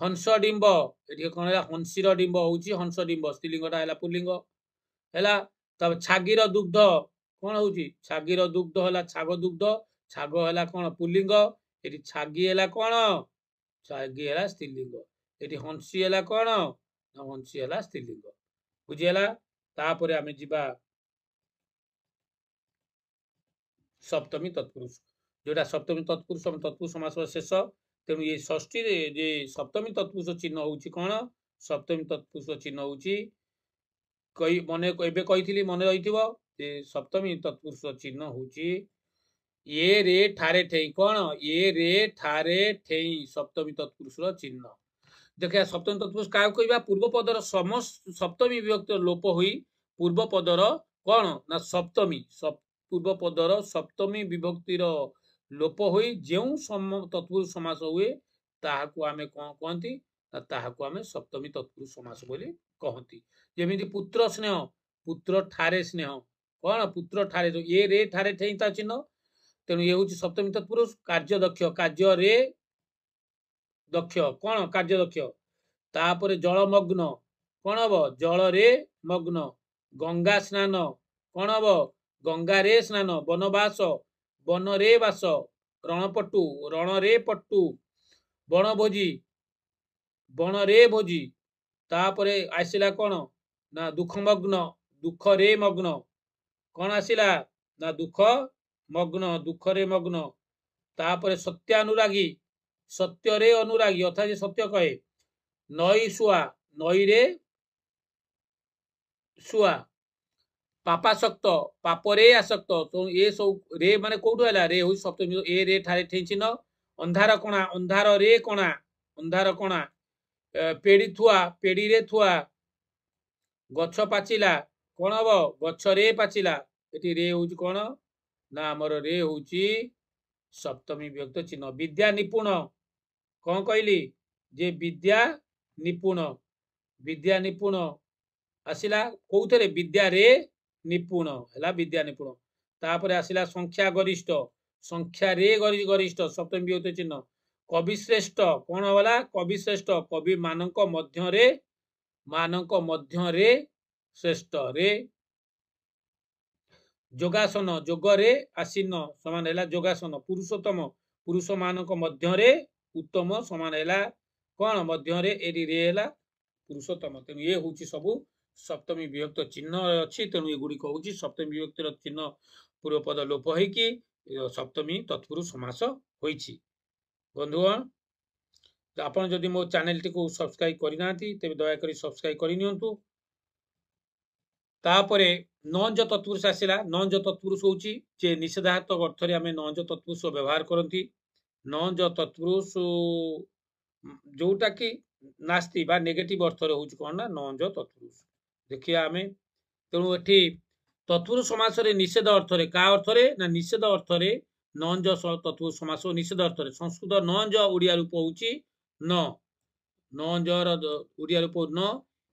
ହଂସ ଡିମ୍ବ ଏଠି କ'ଣ ହେଲା ହଂସୀର ଡିମ୍ବ ହେଉଛି ହଂସ ଡିମ୍ବ ସ୍ତ୍ରୀଲିଙ୍ଗଟା ହେଲା ପୁଲିଙ୍ଗ ହେଲା ତାପରେ ଛାଗିର ଦୁଗ୍ଧ କ'ଣ ହେଉଛି ଛାଗିର ଦୁଗ୍ଧ ହେଲା ଛାଗ ଦୁଗ୍ଧ ଛାଗ ହେଲା କ'ଣ ପୁଲିଙ୍ଗ ଏଠି ଛାଗି ହେଲା କ'ଣ ଛାଗି ହେଲା ସ୍ତ୍ରୀଲିଙ୍ଗ ଏଠି ହଂସୀ ହେଲା କ'ଣ ନା ହଂସୀ ହେଲା ସ୍ତ୍ରୀଲିଙ୍ଗ ବୁଝିହେଲା ତାପରେ ଆମେ ଯିବା ସପ୍ତମୀ ତତ୍ପୁରୁଷ ଯେଉଁଟା ସପ୍ତମୀ ତତ୍ପୁରୁଷ ତତ୍ପୁରୁଷ ସମାସର ଶେଷ ତେଣୁ ଏ ଷଷ୍ଠୀରେ ଯେ ସପ୍ତମୀ ତତ୍ପୁରୁଷ ଚିହ୍ନ ହଉଛି କ'ଣ ସପ୍ତମୀ ତତ୍ପୁରୁଷ ଚିହ୍ନ ହଉଛି କହି ମନେ ଏବେ କହିଥିଲି ମନେ ରହିଥିବ ଯେ ସପ୍ତମୀ ତତ୍ପୁରୁଷ ଚିହ୍ନ ହଉଛି ଏ ରେ ଠାରେ ଠେଇ କ'ଣ ଏ ରେ ଠାରେ ଠେଇ ସପ୍ତମୀ ତତ୍ପୁରୁଷର ଚିହ୍ନ ଦେଖିବା ସପ୍ତମୀ ତତ୍ପୁରୁଷ କାହାକୁ କହିବା ପୂର୍ବ ପଦର ସମ ସପ୍ତମୀ ବିଭକ୍ତ ଲୋପ ହୋଇ ପୂର୍ବ ପଦର କ'ଣ ନା ସପ୍ତମୀ ପୂର୍ବ ପଦର ସପ୍ତମୀ ବିଭକ୍ତିର ଲୋପ ହୋଇ ଯେଉଁ ତତ୍ପୁରୁ ସମାସ ହୁଏ ତାହାକୁ ଆମେ କ'ଣ କୁହନ୍ତି ନା ତାହାକୁ ଆମେ ସପ୍ତମୀ ତତ୍ପୁରୁ ସମାସ ବୋଲି କହନ୍ତି ଯେମିତି ପୁତ୍ର ସ୍ନେହ ପୁତ୍ର ଠାରେ ସ୍ନେହ କ'ଣ ପୁତ୍ର ଠାରେ ଯେଉଁ ଏ ରେ ଠାରେ ଠେଇଁ ତା ଚିହ୍ନ ତେଣୁ ଇଏ ହେଉଛି ସପ୍ତମୀ ତତ୍ପୁରୁଷ କାର୍ଯ୍ୟ ଦକ୍ଷ କାର୍ଯ୍ୟ ରେ ଦକ୍ଷ କ'ଣ କାର୍ଯ୍ୟ ଦକ୍ଷ ତାପରେ ଜଳମଗ୍ନ କ'ଣ ହବ ଜଳରେ ମଗ୍ନ ଗଙ୍ଗା ସ୍ନାନ କ'ଣ ହବ ଗଙ୍ଗାରେ ସ୍ନାନ ବନବାସ ବନରେ ବାସ ରଣପଟୁ ରଣରେ ପଟୁ ବଣ ଭୋଜି ବଣରେ ଭୋଜି ତାପରେ ଆସିଲା କ'ଣ ନା ଦୁଃଖମଗ୍ନ ଦୁଃଖରେ ମଗ୍ନ କ'ଣ ଆସିଲା ନା ଦୁଃଖ ମଗ୍ନ ଦୁଃଖରେ ମଗ୍ନ ତାପରେ ସତ୍ୟ ଅନୁରାଗୀ ସତ୍ୟରେ ଅନୁରାଗୀ ଯେ ସତ୍ୟ କହେ ନଈ ଶୁଆ ନଈରେ ଶୁଆ ପାପାଶକ୍ତ ପାପରେ ଆସକ୍ତ ଏ ସବୁ ରେ ମାନେ କୋଉଠୁ ହେଲା ରେ ହଉଛି ସପ୍ତମୀ ଏ ରେ ଠାରେ ଠେଞ୍ଚିନ ଅନ୍ଧାର କଣା ଅନ୍ଧାର ରେ କଣା ଅନ୍ଧାର କଣା ପେଡି ଥୁଆ ପେଡିରେ ଥୁଆ ଗଛ ପାଚିଲା କଣ ହବ ଗଛରେ ପାଚିଲା ଏଠି ରେ ହଉଛି କଣ ନା ଆମର ରେ ହଉଛି ସପ୍ତମୀ ବ୍ୟକ୍ତ ଚିହ୍ନ ବିଦ୍ୟା ନିପୁଣ କଣ କହିଲି ଯେ ବିଦ୍ୟା ନିପୁଣ ବିଦ୍ୟା ନିପୁଣ ଆସିଲା କୋଉଥିରେ ବିଦ୍ୟାରେ ନିପୁଣ ହେଲା ବିଦ୍ୟା ନିପୁଣ ତାପରେ ଆସିଲା ସଂଖ୍ୟାଗରିଷ୍ଠ ସଂଖ୍ୟାରେ ଗରିଷ୍ଠ ସପ୍ତମୀ ବିଭକ୍ତ ଚିହ୍ନ କବିଶ୍ରେଷ୍ଠ କଣ ହେଲା କବିଶ୍ରେଷ୍ଠ କବି ମାନଙ୍କ ମଧ୍ୟରେ ମାନଙ୍କ ମଧ୍ୟରେ ଶ୍ରେଷ୍ଠ ରେ ଯୋଗାସନ ଯୋଗରେ ଆସୀନ ସମାନ ହେଲା ଯୋଗାସନ ପୁରୁଷୋତ୍ତମ ପୁରୁଷମାନଙ୍କ ମଧ୍ୟରେ ଉତ୍ତମ ସମାନ ହେଲା କ'ଣ ମଧ୍ୟରେ ଏଠି ରେ ହେଲା ପୁରୁଷୋତ୍ତମ ତେଣୁ ଇଏ ହେଉଛି ସବୁ ସପ୍ତମୀ ବିଭକ୍ତ ଚିହ୍ନ ଅଛି ତେଣୁ ଏଗୁଡ଼ିକ ହେଉଛି ସପ୍ତମୀ ବିଭକ୍ତିର ଚିହ୍ନ ପୂର୍ବପଦ ଲୋପ ହେଇକି ସପ୍ତମୀ ତତ୍ପୁରୁ ସମାସ ହୋଇଛି ବନ୍ଧୁଗଣ ଆପଣ ଯଦି ମୋ ଚ୍ୟାନେଲଟିକୁ ସବସ୍କ୍ରାଇବ୍ କରିନାହାନ୍ତି ତେବେ ଦୟାକରି ସବସ୍କ୍ରାଇବ୍ ନିଅନ୍ତୁ ତାପରେ ନଞ୍ଜ ତତ୍ପୁରୁଷ ଆସିଲା ନଞ୍ଜ ତତ୍ପୁରୁଷ ହେଉଛି ଯେ ନିଷେଧାତ୍ମକ ଅର୍ଥରେ ଆମେ ନଞ୍ଜ ତତ୍ପୁରୁଷ ବ୍ୟବହାର କରନ୍ତି ନଞ୍ଜ ତତ୍ପୁରୁଷ ଯେଉଁଟାକି ନାସ୍ତି ବା ନେଗେଟିଭ୍ ଅର୍ଥରେ ହେଉଛି କ'ଣ ନା ନଞ୍ଜ ତତ୍ପୁରୁଷ ଦେଖିବା ଆମେ ତେଣୁ ଏଠି ତତ୍ପୁରୁଷ ସମାସରେ ନିଷେଧ ଅର୍ଥରେ କାହା ଅର୍ଥରେ ନା ନିଷେଧ ଅର୍ଥରେ ନଞ୍ଜ ତତ୍ପୁରୁଷ ସମାସ ନିଷେଧ ଅର୍ଥରେ ସଂସ୍କୃତ ନଞ୍ଜ ଓଡ଼ିଆ ରୂପ ହଉଛି ନ ନଞ୍ଜର ଓଡ଼ିଆ ରୂପ ନ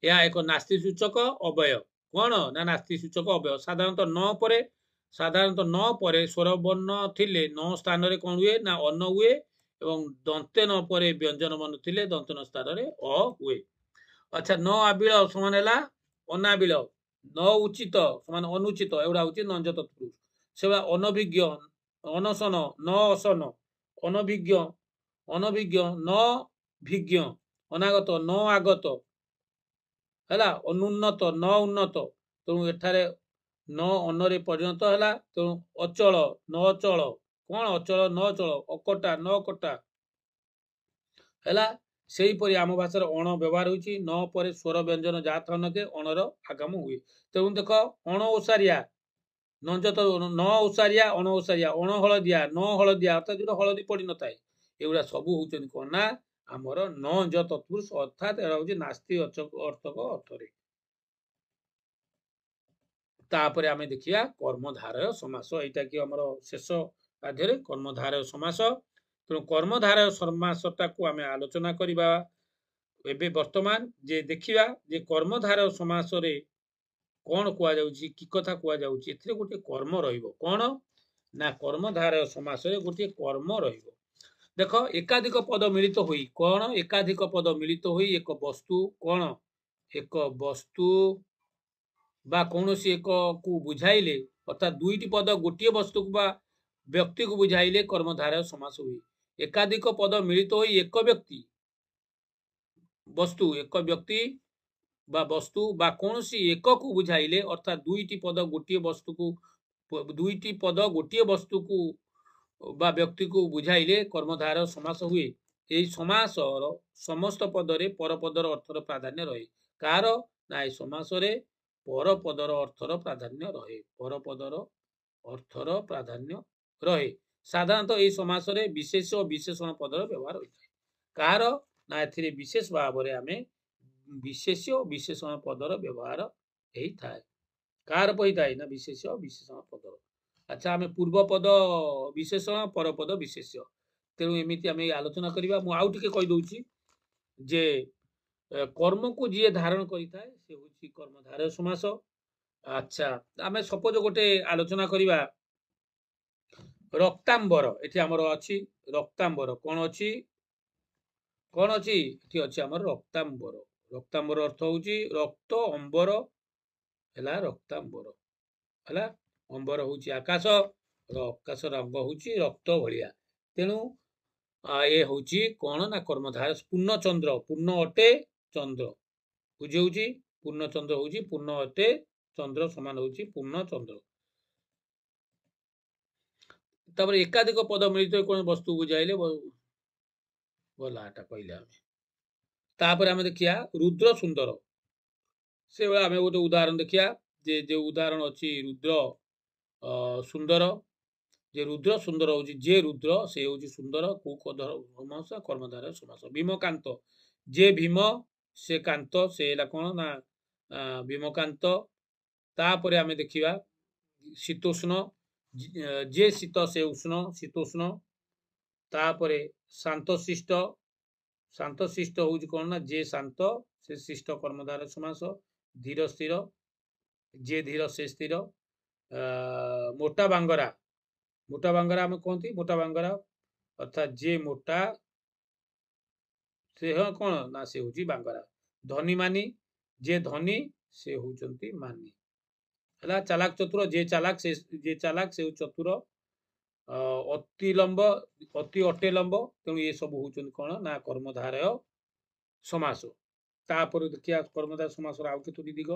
ଏହା ଏକ ନାସ୍ତି ସୂଚକ ଅବୟ କ'ଣ ନା ନାସ୍ତି ସୂଚକ ଅବୟ ସାଧାରଣତଃ ନ ପରେ ସାଧାରଣତଃ ନ ପରେ ସ୍ୱର ବର୍ଣ୍ଣ ଥିଲେ ନ ସ୍ଥାନରେ କ'ଣ ହୁଏ ନା ଅନ୍ନ ହୁଏ ଏବଂ ଦନ୍ତେ ନ ପରେ ବ୍ୟଞ୍ଜନ ବର୍ଣ୍ଣ ଥିଲେ ଦନ୍ତେ ନ ସ୍ଥାନରେ ଅ ହୁଏ ଆଚ୍ଛା ନ ଆବିଳ ସମାନ ହେଲା ଅନାବିଳ ନ ଉଚିତ ସେମାନେ ଅନୁଚିତ ଏଗୁଡ଼ା ହଉଛି ନଞ୍ଜତ ପୁରୁଷ ସେଭଳିଆ ଅନଭିଜ୍ଞ ଅନସନ ନ ଅସନ ଅନଭିଜ୍ଞ ଅନଭିଜ୍ଞ ନ ଭିଜ୍ଞ ଅନାଗତ ନ ଆଗତ ହେଲା ଅନୁନ୍ନତ ନ ଉନ୍ନତ ତେଣୁ ଏଠାରେ ନ ଅନରେ ପରିଣତ ହେଲା ତେଣୁ ଅଚଳ ନ ଅଚଳ କ'ଣ ଅଚଳ ନ ଅଚଳ ଅକଟା ନ କଟା ହେଲା ସେହିପରି ଆମ ଭାଷାରେ ଅଣ ବ୍ୟବହାର ହେଉଛି ନ ପରେ ସ୍ୱର ବ୍ୟଞ୍ଜନ ଯାହା ଥର ନକେ ଅଣର ଆଗାମ ହୁଏ ତେଣୁ ଦେଖ ଅଣ ଓସାରିଆ ନଞ୍ଜତ ନ ଓସାରିଆ ଅଣ ଓସାରିଆ ଅଣ ହଳଦିଆ ନ ହଳଦିଆ ଅର୍ଥାତ ଯେଉଁଟା ହଳଦୀ ନଥାଏ ଏଗୁଡ଼ା ସବୁ ହଉଛନ୍ତି କ'ଣ ନା ଆମର ନଞ୍ଜ ତତ୍ପୁରୁଷ ଅର୍ଥାତ ଏଗୁଡ଼ା ହଉଛି ନାସ୍ତି ଅର୍ଥକ ଅର୍ଥରେ ତାପରେ ଆମେ ଦେଖିବା କର୍ମଧାରୟ ସମାସ ଏଇଟା କି ଆମର ଶେଷ ବାଧ୍ୟରେ କର୍ମଧାରୟ ସମାସ ତେଣୁ କର୍ମଧାର ସମାସଟାକୁ ଆମେ ଆଲୋଚନା କରିବା ଏବେ ବର୍ତ୍ତମାନ ଯେ ଦେଖିବା ଯେ କର୍ମଧାର ସମାସରେ କ'ଣ କୁହାଯାଉଛି କି କଥା କୁହାଯାଉଛି ଏଥିରେ ଗୋଟିଏ କର୍ମ ରହିବ କ'ଣ ନା କର୍ମଧାର ସମାସରେ ଗୋଟିଏ କର୍ମ ରହିବ ଦେଖ ଏକାଧିକ ପଦ ମିଳିତ ହୋଇ କ'ଣ ଏକାଧିକ ପଦ ମିଳିତ ହୋଇ ଏକ ବସ୍ତୁ କ'ଣ ଏକ ବସ୍ତୁ ବା କୌଣସି ଏକ କୁ ବୁଝାଇଲେ ଅର୍ଥାତ୍ ଦୁଇଟି ପଦ ଗୋଟିଏ ବସ୍ତୁକୁ ବା ବ୍ୟକ୍ତିକୁ ବୁଝାଇଲେ କର୍ମଧାର ସମାସ ହୁଏ ଏକାଧିକ ପଦ ମିଳିତ ହୋଇ ଏକ ବ୍ୟକ୍ତି ବସ୍ତୁ ଏକ ବ୍ୟକ୍ତି ବା ବସ୍ତୁ ବା କୌଣସି ଏକକୁ ବୁଝାଇଲେ ଅର୍ଥାତ୍ ଦୁଇଟି ପଦ ଗୋଟିଏ ବସ୍ତୁକୁ ଦୁଇଟି ପଦ ଗୋଟିଏ ବସ୍ତୁକୁ ବା ବ୍ୟକ୍ତିକୁ ବୁଝାଇଲେ କର୍ମଧାର ସମାସ ହୁଏ ଏହି ସମାସର ସମସ୍ତ ପଦରେ ପରପଦର ଅର୍ଥର ପ୍ରାଧାନ୍ୟ ରହେ କାହାର ନା ଏ ସମାସରେ ପରପଦର ଅର୍ଥର ପ୍ରାଧାନ୍ୟ ରହେ ପରପଦର ଅର୍ଥର ପ୍ରାଧାନ୍ୟ ରହେ ସାଧାରଣତଃ ଏହି ସମାସରେ ବିଶେଷ ଓ ବିଶେଷଣ ପଦର ବ୍ୟବହାର ହୋଇଥାଏ କାହାର ନା ଏଥିରେ ବିଶେଷ ଭାବରେ ଆମେ ବିଶେଷ ଓ ବିଶେଷଣ ପଦର ବ୍ୟବହାର ହେଇଥାଏ କାହାର ପହିଥାଏ ନା ବିଶେଷ ଓ ବିଶେଷଣ ପଦର ଆଚ୍ଛା ଆମେ ପୂର୍ବ ପଦ ବିଶେଷଣ ପରପଦ ବିଶେଷ ତେଣୁ ଏମିତି ଆମେ ଆଲୋଚନା କରିବା ମୁଁ ଆଉ ଟିକେ କହିଦେଉଛି ଯେ କର୍ମକୁ ଯିଏ ଧାରଣ କରିଥାଏ ସେ ହେଉଛି କର୍ମଧାର ସମାସ ଆଚ୍ଛା ଆମେ ସପୋଜ ଗୋଟେ ଆଲୋଚନା କରିବା ରକ୍ତାମ୍ବର ଏଠି ଆମର ଅଛି ରକ୍ତାମ୍ବର କ'ଣ ଅଛି କ'ଣ ଅଛି ଏଠି ଅଛି ଆମର ରକ୍ତାମ୍ବର ରକ୍ତାମ୍ବର ଅର୍ଥ ହେଉଛି ରକ୍ତ ଅମ୍ବର ହେଲା ରକ୍ତାମ୍ବର ହେଲା ଅମ୍ବର ହେଉଛି ଆକାଶ ର ଆକାଶ ରଙ୍ଗ ହେଉଛି ରକ୍ତ ଭଳିଆ ତେଣୁ ଏ ହେଉଛି କ'ଣ ନା କର୍ମଧାର ପୂର୍ଣ୍ଣଚନ୍ଦ୍ର ପୂର୍ଣ୍ଣ ଅଟେ ଚନ୍ଦ୍ର ବୁଝି ହେଉଛି ପୂର୍ଣ୍ଣଚନ୍ଦ୍ର ହେଉଛି ପୂର୍ଣ୍ଣ ଅଟେ ଚନ୍ଦ୍ର ସମାନ ହେଉଛି ପୂର୍ଣ୍ଣଚନ୍ଦ୍ର ତାପରେ ଏକାଧିକ ପଦ ମିଳିତ କୌଣସି ବସ୍ତୁ ବୁଝାଇଲେ ଗଲା ଏଟା କହିଲେ ଆମେ ତାପରେ ଆମେ ଦେଖିବା ରୁଦ୍ର ସୁନ୍ଦର ସେଭଳିଆ ଆମେ ଗୋଟେ ଉଦାହରଣ ଦେଖିବା ଯେ ଯେଉଁ ଉଦାହରଣ ଅଛି ରୁଦ୍ର ସୁନ୍ଦର ଯେ ରୁଦ୍ର ସୁନ୍ଦର ହେଉଛି ଯେ ରୁଦ୍ର ସେ ହେଉଛି ସୁନ୍ଦର କୁକଧର୍ମସ କର୍ମଧାର ସମାସ ଭୀମକାନ୍ତ ଯେ ଭୀମ ସେ କାନ୍ତ ସେ ହେଲା କ'ଣ ନା ଭୀମକାନ୍ତ ତାପରେ ଆମେ ଦେଖିବା ଶୀତୋଷ୍ଣ ଯେ ଶୀତ ସେ ଉଷ୍ଣ ଶୀତୋଷ୍ଣ ତାପରେ ଶାନ୍ତଶିଷ୍ଟ ଶାନ୍ତଶିଷ୍ଟ ହେଉଛି କ'ଣ ନା ଯେ ଶାନ୍ତ ସେ ଶିଷ୍ଟ କର୍ମଧାର ସମାସ ଧୀର ସ୍ଥିର ଯେ ଧୀର ସେ ସ୍ଥିର ମୋଟା ବାଙ୍ଗରା ମୋଟା ବାଙ୍ଗରା ଆମେ କହନ୍ତି ମୋଟା ବାଙ୍ଗରା ଅର୍ଥାତ୍ ଯେ ମୋଟା ସେ କ'ଣ ନା ସେ ହେଉଛି ବାଙ୍ଗରା ଧନୀ ମାନି ଯେ ଧନୀ ସେ ହେଉଛନ୍ତି ମାନି है चालाक चतुर जे चालाक से जे चालाक से चतुर अति लंब अति अटे लंब तेणु ये सब हूँ कौन ना कर्मधारय समास देखिया कर्मधार समास दिग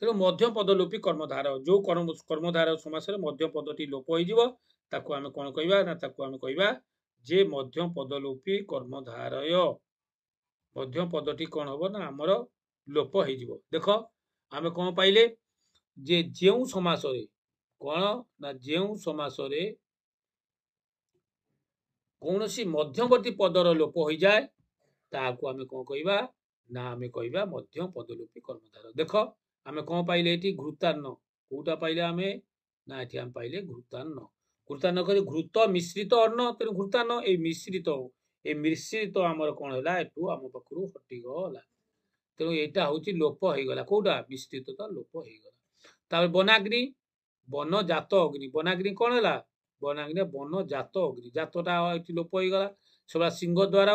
तेणु मध्यम पदलोपी कर्मधार जो कर्म कर्मधार समास मध्यम पदटी लोप होता कौन कह कह जे मध्यम पदलोपी कर्मधारय मध्यम पदटी कौन हम ना आमर लोप हो देख आम कौन पाइले ଯେ ଯେଉଁ ସମାସରେ କ'ଣ ନା ଯେଉଁ ସମାସରେ କୌଣସି ମଧ୍ୟବର୍ତ୍ତୀ ପଦର ଲୋପ ହୋଇଯାଏ ତାହାକୁ ଆମେ କ'ଣ କହିବା ନା ଆମେ କହିବା ମଧ୍ୟ ପଦଲୋପୀ କର୍ମଧାର ଦେଖ ଆମେ କ'ଣ ପାଇଲେ ଏଠି ଘୃତାନ୍ନ କେଉଁଟା ପାଇଲେ ଆମେ ନା ଏଠି ଆମେ ପାଇଲେ ଘୃତାନ୍ନ ଘୃତାନ୍ନ କରି ଘୃତ ମିଶ୍ରିତ ଅନ୍ନ ତେଣୁ ଘୃତାନ୍ନ ଏଇ ମିଶ୍ରିତ ଏ ମିଶ୍ରିତ ଆମର କ'ଣ ହେଲା ଏଠୁ ଆମ ପାଖରୁ ହଟିଗଲା ତେଣୁ ଏଇଟା ହେଉଛି ଲୋପ ହେଇଗଲା କେଉଁଟା ମିଶ୍ରିତଟା ଲୋପ ହେଇଗଲା ତାପରେ ବନାଗ୍ନି ବନଜାତ ଅଗ୍ନି ବନାଗ୍ନି କ'ଣ ହେଲା ବନାଗ୍ନି ବନଜାତ ଅଗ୍ନି ଜାତଟା ଏଠି ଲୋପ ହେଇଗଲା ସେଗୁଡ଼ା ସିଂହ ଦ୍ୱାର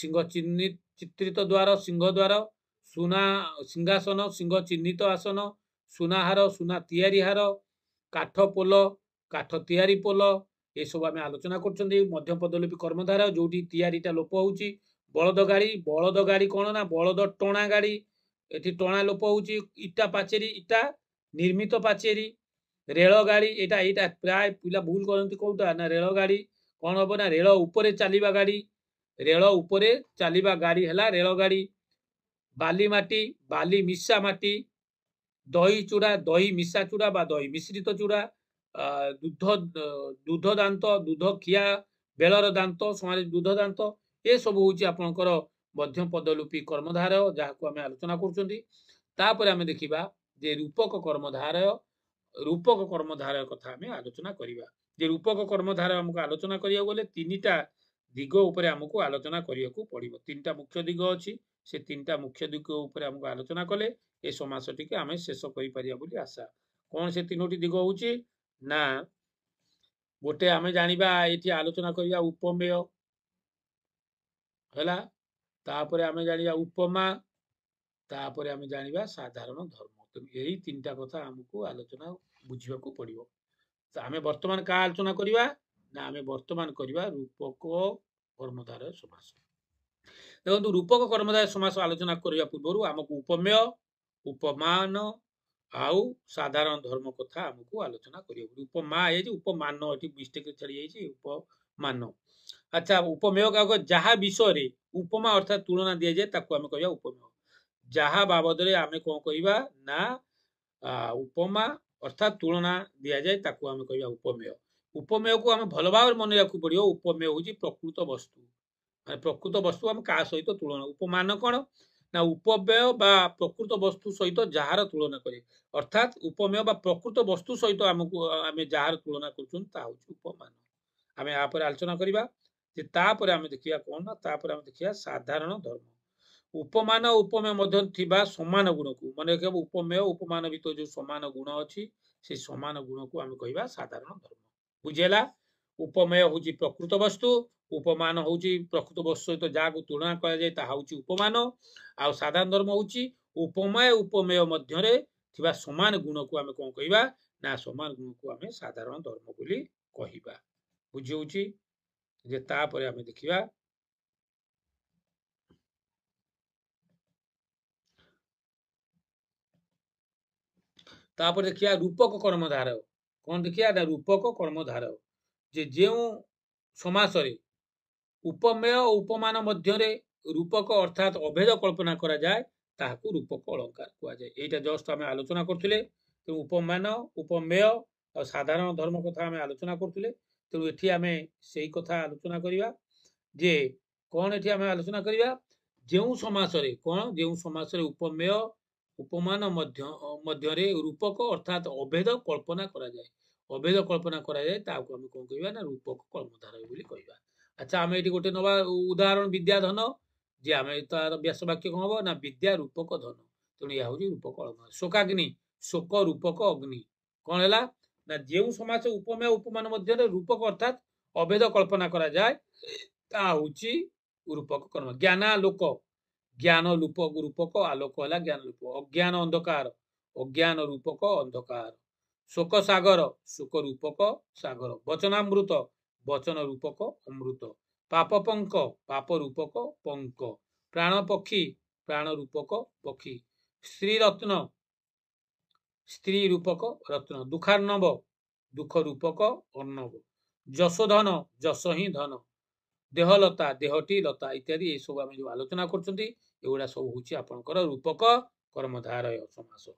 ସିଂହ ଚିହ୍ନି ଚିତ୍ରିତ ଦ୍ୱାର ସିଂହ ଦ୍ୱାର ସୁନା ସିଂହାସନ ସିଂହ ଚିହ୍ନିତ ଆସନ ସୁନାହାର ସୁନା ତିଆରି ହାର କାଠ ପୋଲ କାଠ ତିଆରି ପୋଲ ଏସବୁ ଆମେ ଆଲୋଚନା କରୁଛନ୍ତି ମଧ୍ୟ ପଦଲିପି କର୍ମଧାରା ଯୋଉଠି ତିଆରିଟା ଲୋପ ହେଉଛି ବଳଦ ଗାଡ଼ି ବଳଦ ଗାଡ଼ି କ'ଣ ନା ବଳଦ ଟଣା ଗାଡ଼ି ଏଠି ଟଣା ଲୋପ ହେଉଛି ଇଟା ପାଚେରୀ ଇଟା ନିର୍ମିତ ପାଚେରୀ ରେଳଗାଡ଼ି ଏଇଟା ଏଇଟା ପ୍ରାୟ ପିଲା ଭୁଲ କରନ୍ତି କେଉଁଟା ନା ରେଳଗାଡ଼ି କ'ଣ ହେବ ନା ରେଳ ଉପରେ ଚାଲିବା ଗାଡ଼ି ରେଳ ଉପରେ ଚାଲିବା ଗାଡ଼ି ହେଲା ରେଳଗାଡ଼ି ବାଲି ମାଟି ବାଲି ମିଶା ମାଟି ଦହି ଚୂଡ଼ା ଦହି ମିଶା ଚୂଡ଼ା ବା ଦହି ମିଶ୍ରିତ ଚୂଡ଼ା ଦୁଧ ଦୁଧ ଦାନ୍ତ ଦୁଧ ଖିଆ ବେଳର ଦାନ୍ତ ସମାଜ ଦୁଧ ଦାନ୍ତ ଏସବୁ ହେଉଛି ଆପଣଙ୍କର ମଧ୍ୟପଦଲୁପି କର୍ମଧାର ଯାହାକୁ ଆମେ ଆଲୋଚନା କରୁଛନ୍ତି ତାପରେ ଆମେ ଦେଖିବା ଯେ ରୂପକ କର୍ମଧାରୟ ରୂପକ କର୍ମଧାରୟ କଥା ଆମେ ଆଲୋଚନା କରିବା ଯେ ରୂପକ କର୍ମଧାରୟ ଆମକୁ ଆଲୋଚନା କରିବାକୁ ଗଲେ ତିନିଟା ଦିଗ ଉପରେ ଆମକୁ ଆଲୋଚନା କରିବାକୁ ପଡ଼ିବ ତିନିଟା ମୁଖ୍ୟ ଦିଗ ଅଛି ସେ ତିନିଟା ମୁଖ୍ୟ ଦିଗ ଉପରେ ଆମକୁ ଆଲୋଚନା କଲେ ଏ ସମାସଟିକୁ ଆମେ ଶେଷ କରିପାରିବା ବୋଲି ଆଶା କ'ଣ ସେ ତିନୋଟି ଦିଗ ହଉଛି ନା ଗୋଟେ ଆମେ ଜାଣିବା ଏଠି ଆଲୋଚନା କରିବା ଉପମେୟ ହେଲା ତାପରେ ଆମେ ଜାଣିବା ଉପମା ତାପରେ ଆମେ ଜାଣିବା ସାଧାରଣ ଧର୍ମ ଏଇ ତିନିଟା କଥା ଆମକୁ ଆଲୋଚନା ବୁଝିବାକୁ ପଡିବ ତ ଆମେ ବର୍ତ୍ତମାନ କାହା ଆଲୋଚନା କରିବା ନା ଆମେ ବର୍ତ୍ତମାନ କରିବା ରୂପକ କର୍ମଧାର ସମାସ ଦେଖନ୍ତୁ ରୂପକ କର୍ମଧାର ସମାସ ଆଲୋଚନା କରିବା ପୂର୍ବରୁ ଆମକୁ ଉପମେୟ ଉପମାନ ଆଉ ସାଧାରଣ ଧର୍ମ କଥା ଆମକୁ ଆଲୋଚନା କରିବାକୁ ଉପମା ହେଇଯାଇଛି ଉପମାନ ଏଠି ମିଷ୍ଟେକ୍ ଛାଡ଼ି ଯାଇଛି ଉପମାନ ଆଚ୍ଛା ଉପମେୟ କାହାକୁ ଯାହା ବିଷୟରେ ଉପମା ଅର୍ଥାତ୍ ତୁଳନା ଦିଆଯାଏ ତାକୁ ଆମେ କହିବା ଉପମେୟ ଯାହା ବାବଦରେ ଆମେ କଣ କହିବା ନା ଉପମା ଅର୍ଥାତ ତୁଳନା ଦିଆଯାଏ ତାକୁ ଆମେ କହିବା ଉପମେୟ ଉପମେୟକୁ ଆମେ ଭଲ ଭାବରେ ମନେ ରଖିବାକୁ ପଡିବ ଉପମେୟ ହଉଛି ପ୍ରକୃତ ବସ୍ତୁ ମାନେ ପ୍ରକୃତ ବସ୍ତୁ ଆମେ କାହା ସହିତ ତୁଳନା ଉପମାନ କ'ଣ ନା ଉପମେୟ ବା ପ୍ରକୃତ ବସ୍ତୁ ସହିତ ଯାହାର ତୁଳନା କରେ ଅର୍ଥାତ ଉପମେୟ ବା ପ୍ରକୃତ ବସ୍ତୁ ସହିତ ଆମକୁ ଆମେ ଯାହାର ତୁଳନା କରୁଛନ୍ତି ତାହା ହଉଛି ଉପମାନ ଆମେ ଏହାପରେ ଆଲୋଚନା କରିବା ଯେ ତାପରେ ଆମେ ଦେଖିବା କ'ଣ ନା ତାପରେ ଆମେ ଦେଖିବା ସାଧାରଣ ଧର୍ମ ଉପମାନ ଉପମେୟ ମଧ୍ୟ ଥିବା ସମାନ ଗୁଣକୁ ମନେ ରଖିବା ଉପମେୟ ଉପମାନ ଭିତରେ ଯେଉଁ ସମାନ ଗୁଣ ଅଛି ସେ ସମାନ ଗୁଣକୁ ଆମେ କହିବା ସାଧାରଣ ଧର୍ମ ବୁଝିଲା ଉପମେୟ ହେଉଛି ପ୍ରକୃତ ବସ୍ତୁ ଉପମାନ ହେଉଛି ପ୍ରକୃତ ବସ୍ତୁ ସହିତ ଯାହାକୁ ତୁଳନା କରାଯାଏ ତାହା ହେଉଛି ଉପମାନ ଆଉ ସାଧାରଣ ଧର୍ମ ହେଉଛି ଉପମେୟ ଉପମେୟ ମଧ୍ୟରେ ଥିବା ସମାନ ଗୁଣକୁ ଆମେ କଣ କହିବା ନା ସମାନ ଗୁଣକୁ ଆମେ ସାଧାରଣ ଧର୍ମ ବୋଲି କହିବା ବୁଝି ହଉଛି ଯେ ତାପରେ ଆମେ ଦେଖିବା ତାପରେ ଦେଖିବା ରୂପକ କର୍ମଧାରୟ କ'ଣ ଦେଖିବା ଏଇଟା ରୂପକ କର୍ମଧାରୟ ଯେ ଯେଉଁ ସମାସରେ ଉପମେୟ ଓ ଉପମାନ ମଧ୍ୟରେ ରୂପକ ଅର୍ଥାତ୍ ଅଭେଦ କଳ୍ପନା କରାଯାଏ ତାହାକୁ ରୂପକ ଅଳଙ୍କାର କୁହାଯାଏ ଏଇଟା ଜଷ୍ଟ ଆମେ ଆଲୋଚନା କରୁଥିଲେ ତେଣୁ ଉପମାନ ଉପମେୟ ଆଉ ସାଧାରଣ ଧର୍ମ କଥା ଆମେ ଆଲୋଚନା କରୁଥିଲେ ତେଣୁ ଏଠି ଆମେ ସେଇ କଥା ଆଲୋଚନା କରିବା ଯେ କ'ଣ ଏଠି ଆମେ ଆଲୋଚନା କରିବା ଯେଉଁ ସମାସରେ କ'ଣ ଯେଉଁ ସମାସରେ ଉପମେୟ ଉପମାନ ମଧ୍ୟରେ ରୂପକ ଅର୍ଥାତ୍ ଅଭେଦ କଳ୍ପନା କରାଯାଏ ଅଭେଦ କଳ୍ପନା କରାଯାଏ ତାହାକୁ ଆମେ କ'ଣ କହିବା ନା ରୂପକ କର୍ମଧାର ବୋଲି କହିବା ଆଚ୍ଛା ଆମେ ଏଠି ଗୋଟେ ନବା ଉଦାହରଣ ବିଦ୍ୟାଧନ ଯେ ଆମେ ତାର ବ୍ୟାସ ବାକ୍ୟ କ'ଣ ହବ ନା ବିଦ୍ୟା ରୂପକ ଧନ ତେଣୁ ଏହା ହେଉଛି ରୂପକ ଶୋକାଗ୍ନି ଶୋକ ରୂପକ ଅଗ୍ନି କ'ଣ ହେଲା ନା ଯେଉଁ ସମାଜ ଉପମେୟ ଉପମାନ ମଧ୍ୟରେ ରୂପକ ଅର୍ଥାତ୍ ଅଭେଦ କଳ୍ପନା କରାଯାଏ ତାହା ହେଉଛି ରୂପକ କର୍ମ ଜ୍ଞାନା ଲୋକ ଜ୍ଞାନ ରୂପ ରୂପକ ଆଲୋକ ହେଲା ଜ୍ଞାନ ରୂପ ଅଜ୍ଞାନ ଅନ୍ଧକାର ଅଜ୍ଞାନ ରୂପକ ଅନ୍ଧକାର ଶୋକ ସାଗର ଶୋକ ରୂପକ ସାଗର ବଚନାମୃତ ବଚନ ରୂପକ ଅମୃତ ପାପ ପଙ୍କ ପାପ ରୂପକ ପଙ୍କ ପ୍ରାଣ ପକ୍ଷୀ ପ୍ରାଣ ରୂପକ ପକ୍ଷୀ ସ୍ତ୍ରୀ ରତ୍ନ ସ୍ତ୍ରୀ ରୂପକ ରତ୍ନ ଦୁଃଖାର୍ଣ୍ଣବ ଦୁଃଖ ରୂପକ ଅର୍ଣ୍ଣବ ଯଶୋଧନ ଯଶ ହିଁ ଧନ ଦେହଲତା ଦେହଟି ଲତା ଇତ୍ୟାଦି ଏସବୁ ଆମେ ଯୋଉ ଆଲୋଚନା କରୁଛନ୍ତି ଏଗୁଡ଼ା ସବୁ ହଉଛି ଆପଣଙ୍କର ରୂପକ କର୍ମଧାରୟ ସମାସ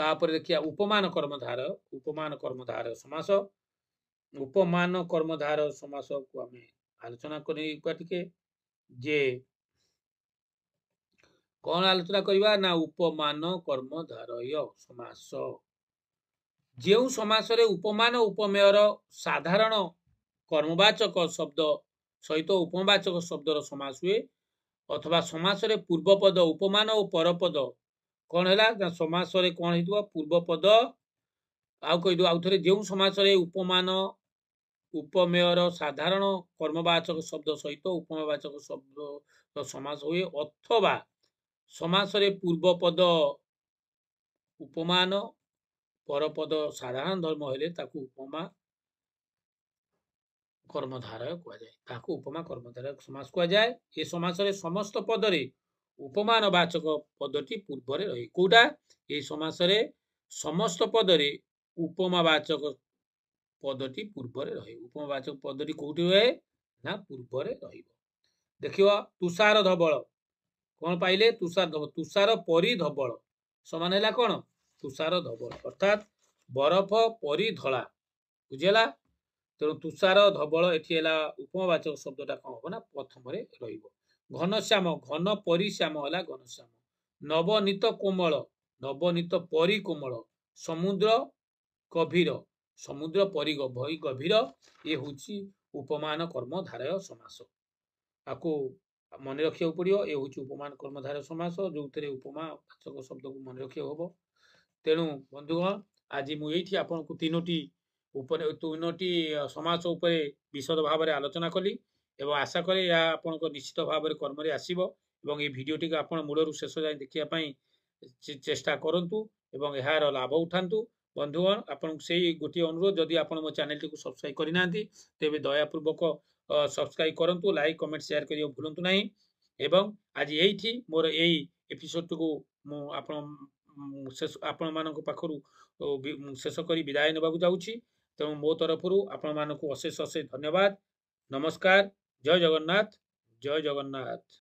ତାପରେ ଦେଖିବା ଉପମାନ କର୍ମଧାର ଉପମାନ କର୍ମଧାରୟ ସମାସ ଉପମାନ କର୍ମଧାର ସମାସକୁ ଆମେ ଆଲୋଚନା କରିବା ଟିକେ ଯେ କଣ ଆଲୋଚନା କରିବା ନା ଉପମାନ କର୍ମ ଧାର ସମାସ ଯେଉଁ ସମାସରେ ଉପମାନ ଉପମେୟର ସାଧାରଣ କର୍ମବାଚକ ଶବ୍ଦ ସହିତ ଉପମାବାଚକ ଶବ୍ଦର ସମାସ ହୁଏ ଅଥବା ସମାସରେ ପୂର୍ବପଦ ଉପମାନ ଓ ପରପଦ କ'ଣ ହେଲା ନା ସମାସରେ କ'ଣ ହେଇଥିବ ପୂର୍ବପଦ ଆଉ କହିଦେବ ଆଉ ଥରେ ଯେଉଁ ସମାସରେ ଉପମାନ ଉପମେୟର ସାଧାରଣ କର୍ମବାଚକ ଶବ୍ଦ ସହିତ ଉପମାବାଚକ ଶବ୍ଦର ସମାସ ହୁଏ ଅଥବା ସମାସରେ ପୂର୍ବପଦ ଉପମାନ ପରପଦ ସାଧାରଣ ଧର୍ମ ହେଲେ ତାକୁ ଉପମା कर्मधार ताको उपमा कर्मधार समाज कुरा समस्त पदरी पूर्व पदटी पूर्वले रेटा ए समाजले समस्त पदरी उपमाचक पदट पूर्व रहे उपचक पदटी कि नै र देखार धवल कुषार तुषार परिधवल समान होला कन तुषार धवल अर्थात बरफ परिधला बुझिला ତେଣୁ ତୁଷାର ଧବଳ ଏଠି ହେଲା ଉପମାବାଚକ ଶବ୍ଦଟା କ'ଣ ହବ ନା ପ୍ରଥମରେ ରହିବ ଘନଶ୍ୟାମ ଘନ ପରିଶ୍ୟାମ ହେଲା ଘନଶ୍ୟାମ ନବନୀତ କୋମଳ ନବନୀତ ପରି କୋମଳ ସମୁଦ୍ର ଗଭୀର ସମୁଦ୍ର ପରି ଗଭୀର ଇଏ ହଉଛି ଉପମାନ କର୍ମ କର୍ମଧାରୟ ସମାସ ଆକୁ ମନେ ରଖିବାକୁ ପଡ଼ିବ ଏ ହଉଛି ଉପମାନ କର୍ମଧାରୟ ସମାସ ଯୋଉଥିରେ ଉପମା ବାଚକ ଶବ୍ଦକୁ ମନେ ରଖିବାକୁ ହବ ତେଣୁ ବନ୍ଧୁଗଣ ଆଜି ମୁଁ ଏଇଠି ଆପଣଙ୍କୁ ତିନୋଟି ଉପରେ ତିନୋଟି ସମାଜ ଉପରେ ବିଶଦ ଭାବରେ ଆଲୋଚନା କଲି ଏବଂ ଆଶା କରେ ଏହା ଆପଣଙ୍କ ନିଶ୍ଚିତ ଭାବରେ କର୍ମରେ ଆସିବ ଏବଂ ଏ ଭିଡ଼ିଓଟିକୁ ଆପଣ ମୂଳରୁ ଶେଷ ଯାଏଁ ଦେଖିବା ପାଇଁ ଚେଷ୍ଟା କରନ୍ତୁ ଏବଂ ଏହାର ଲାଭ ଉଠାନ୍ତୁ ବନ୍ଧୁଗଣ ଆପଣଙ୍କୁ ସେଇ ଗୋଟିଏ ଅନୁରୋଧ ଯଦି ଆପଣ ମୋ ଚ୍ୟାନେଲଟିକୁ ସବସ୍କ୍ରାଇବ୍ କରିନାହାନ୍ତି ତେବେ ଦୟାପୂର୍ବକ ସବସ୍କ୍ରାଇବ୍ କରନ୍ତୁ ଲାଇକ୍ କମେଣ୍ଟ ସେୟାର କରିବାକୁ ଭୁଲନ୍ତୁ ନାହିଁ ଏବଂ ଆଜି ଏଇଠି ମୋର ଏଇ ଏପିସୋଡ଼ଟିକୁ ମୁଁ ଆପଣ ଆପଣମାନଙ୍କ ପାଖରୁ ଶେଷ କରି ବିଦାୟ ନେବାକୁ ଯାଉଛି तेणु मो तरफ आपण मानक अशेष अशेष धन्यवाद नमस्कार जय जगन्नाथ जय जगन्नाथ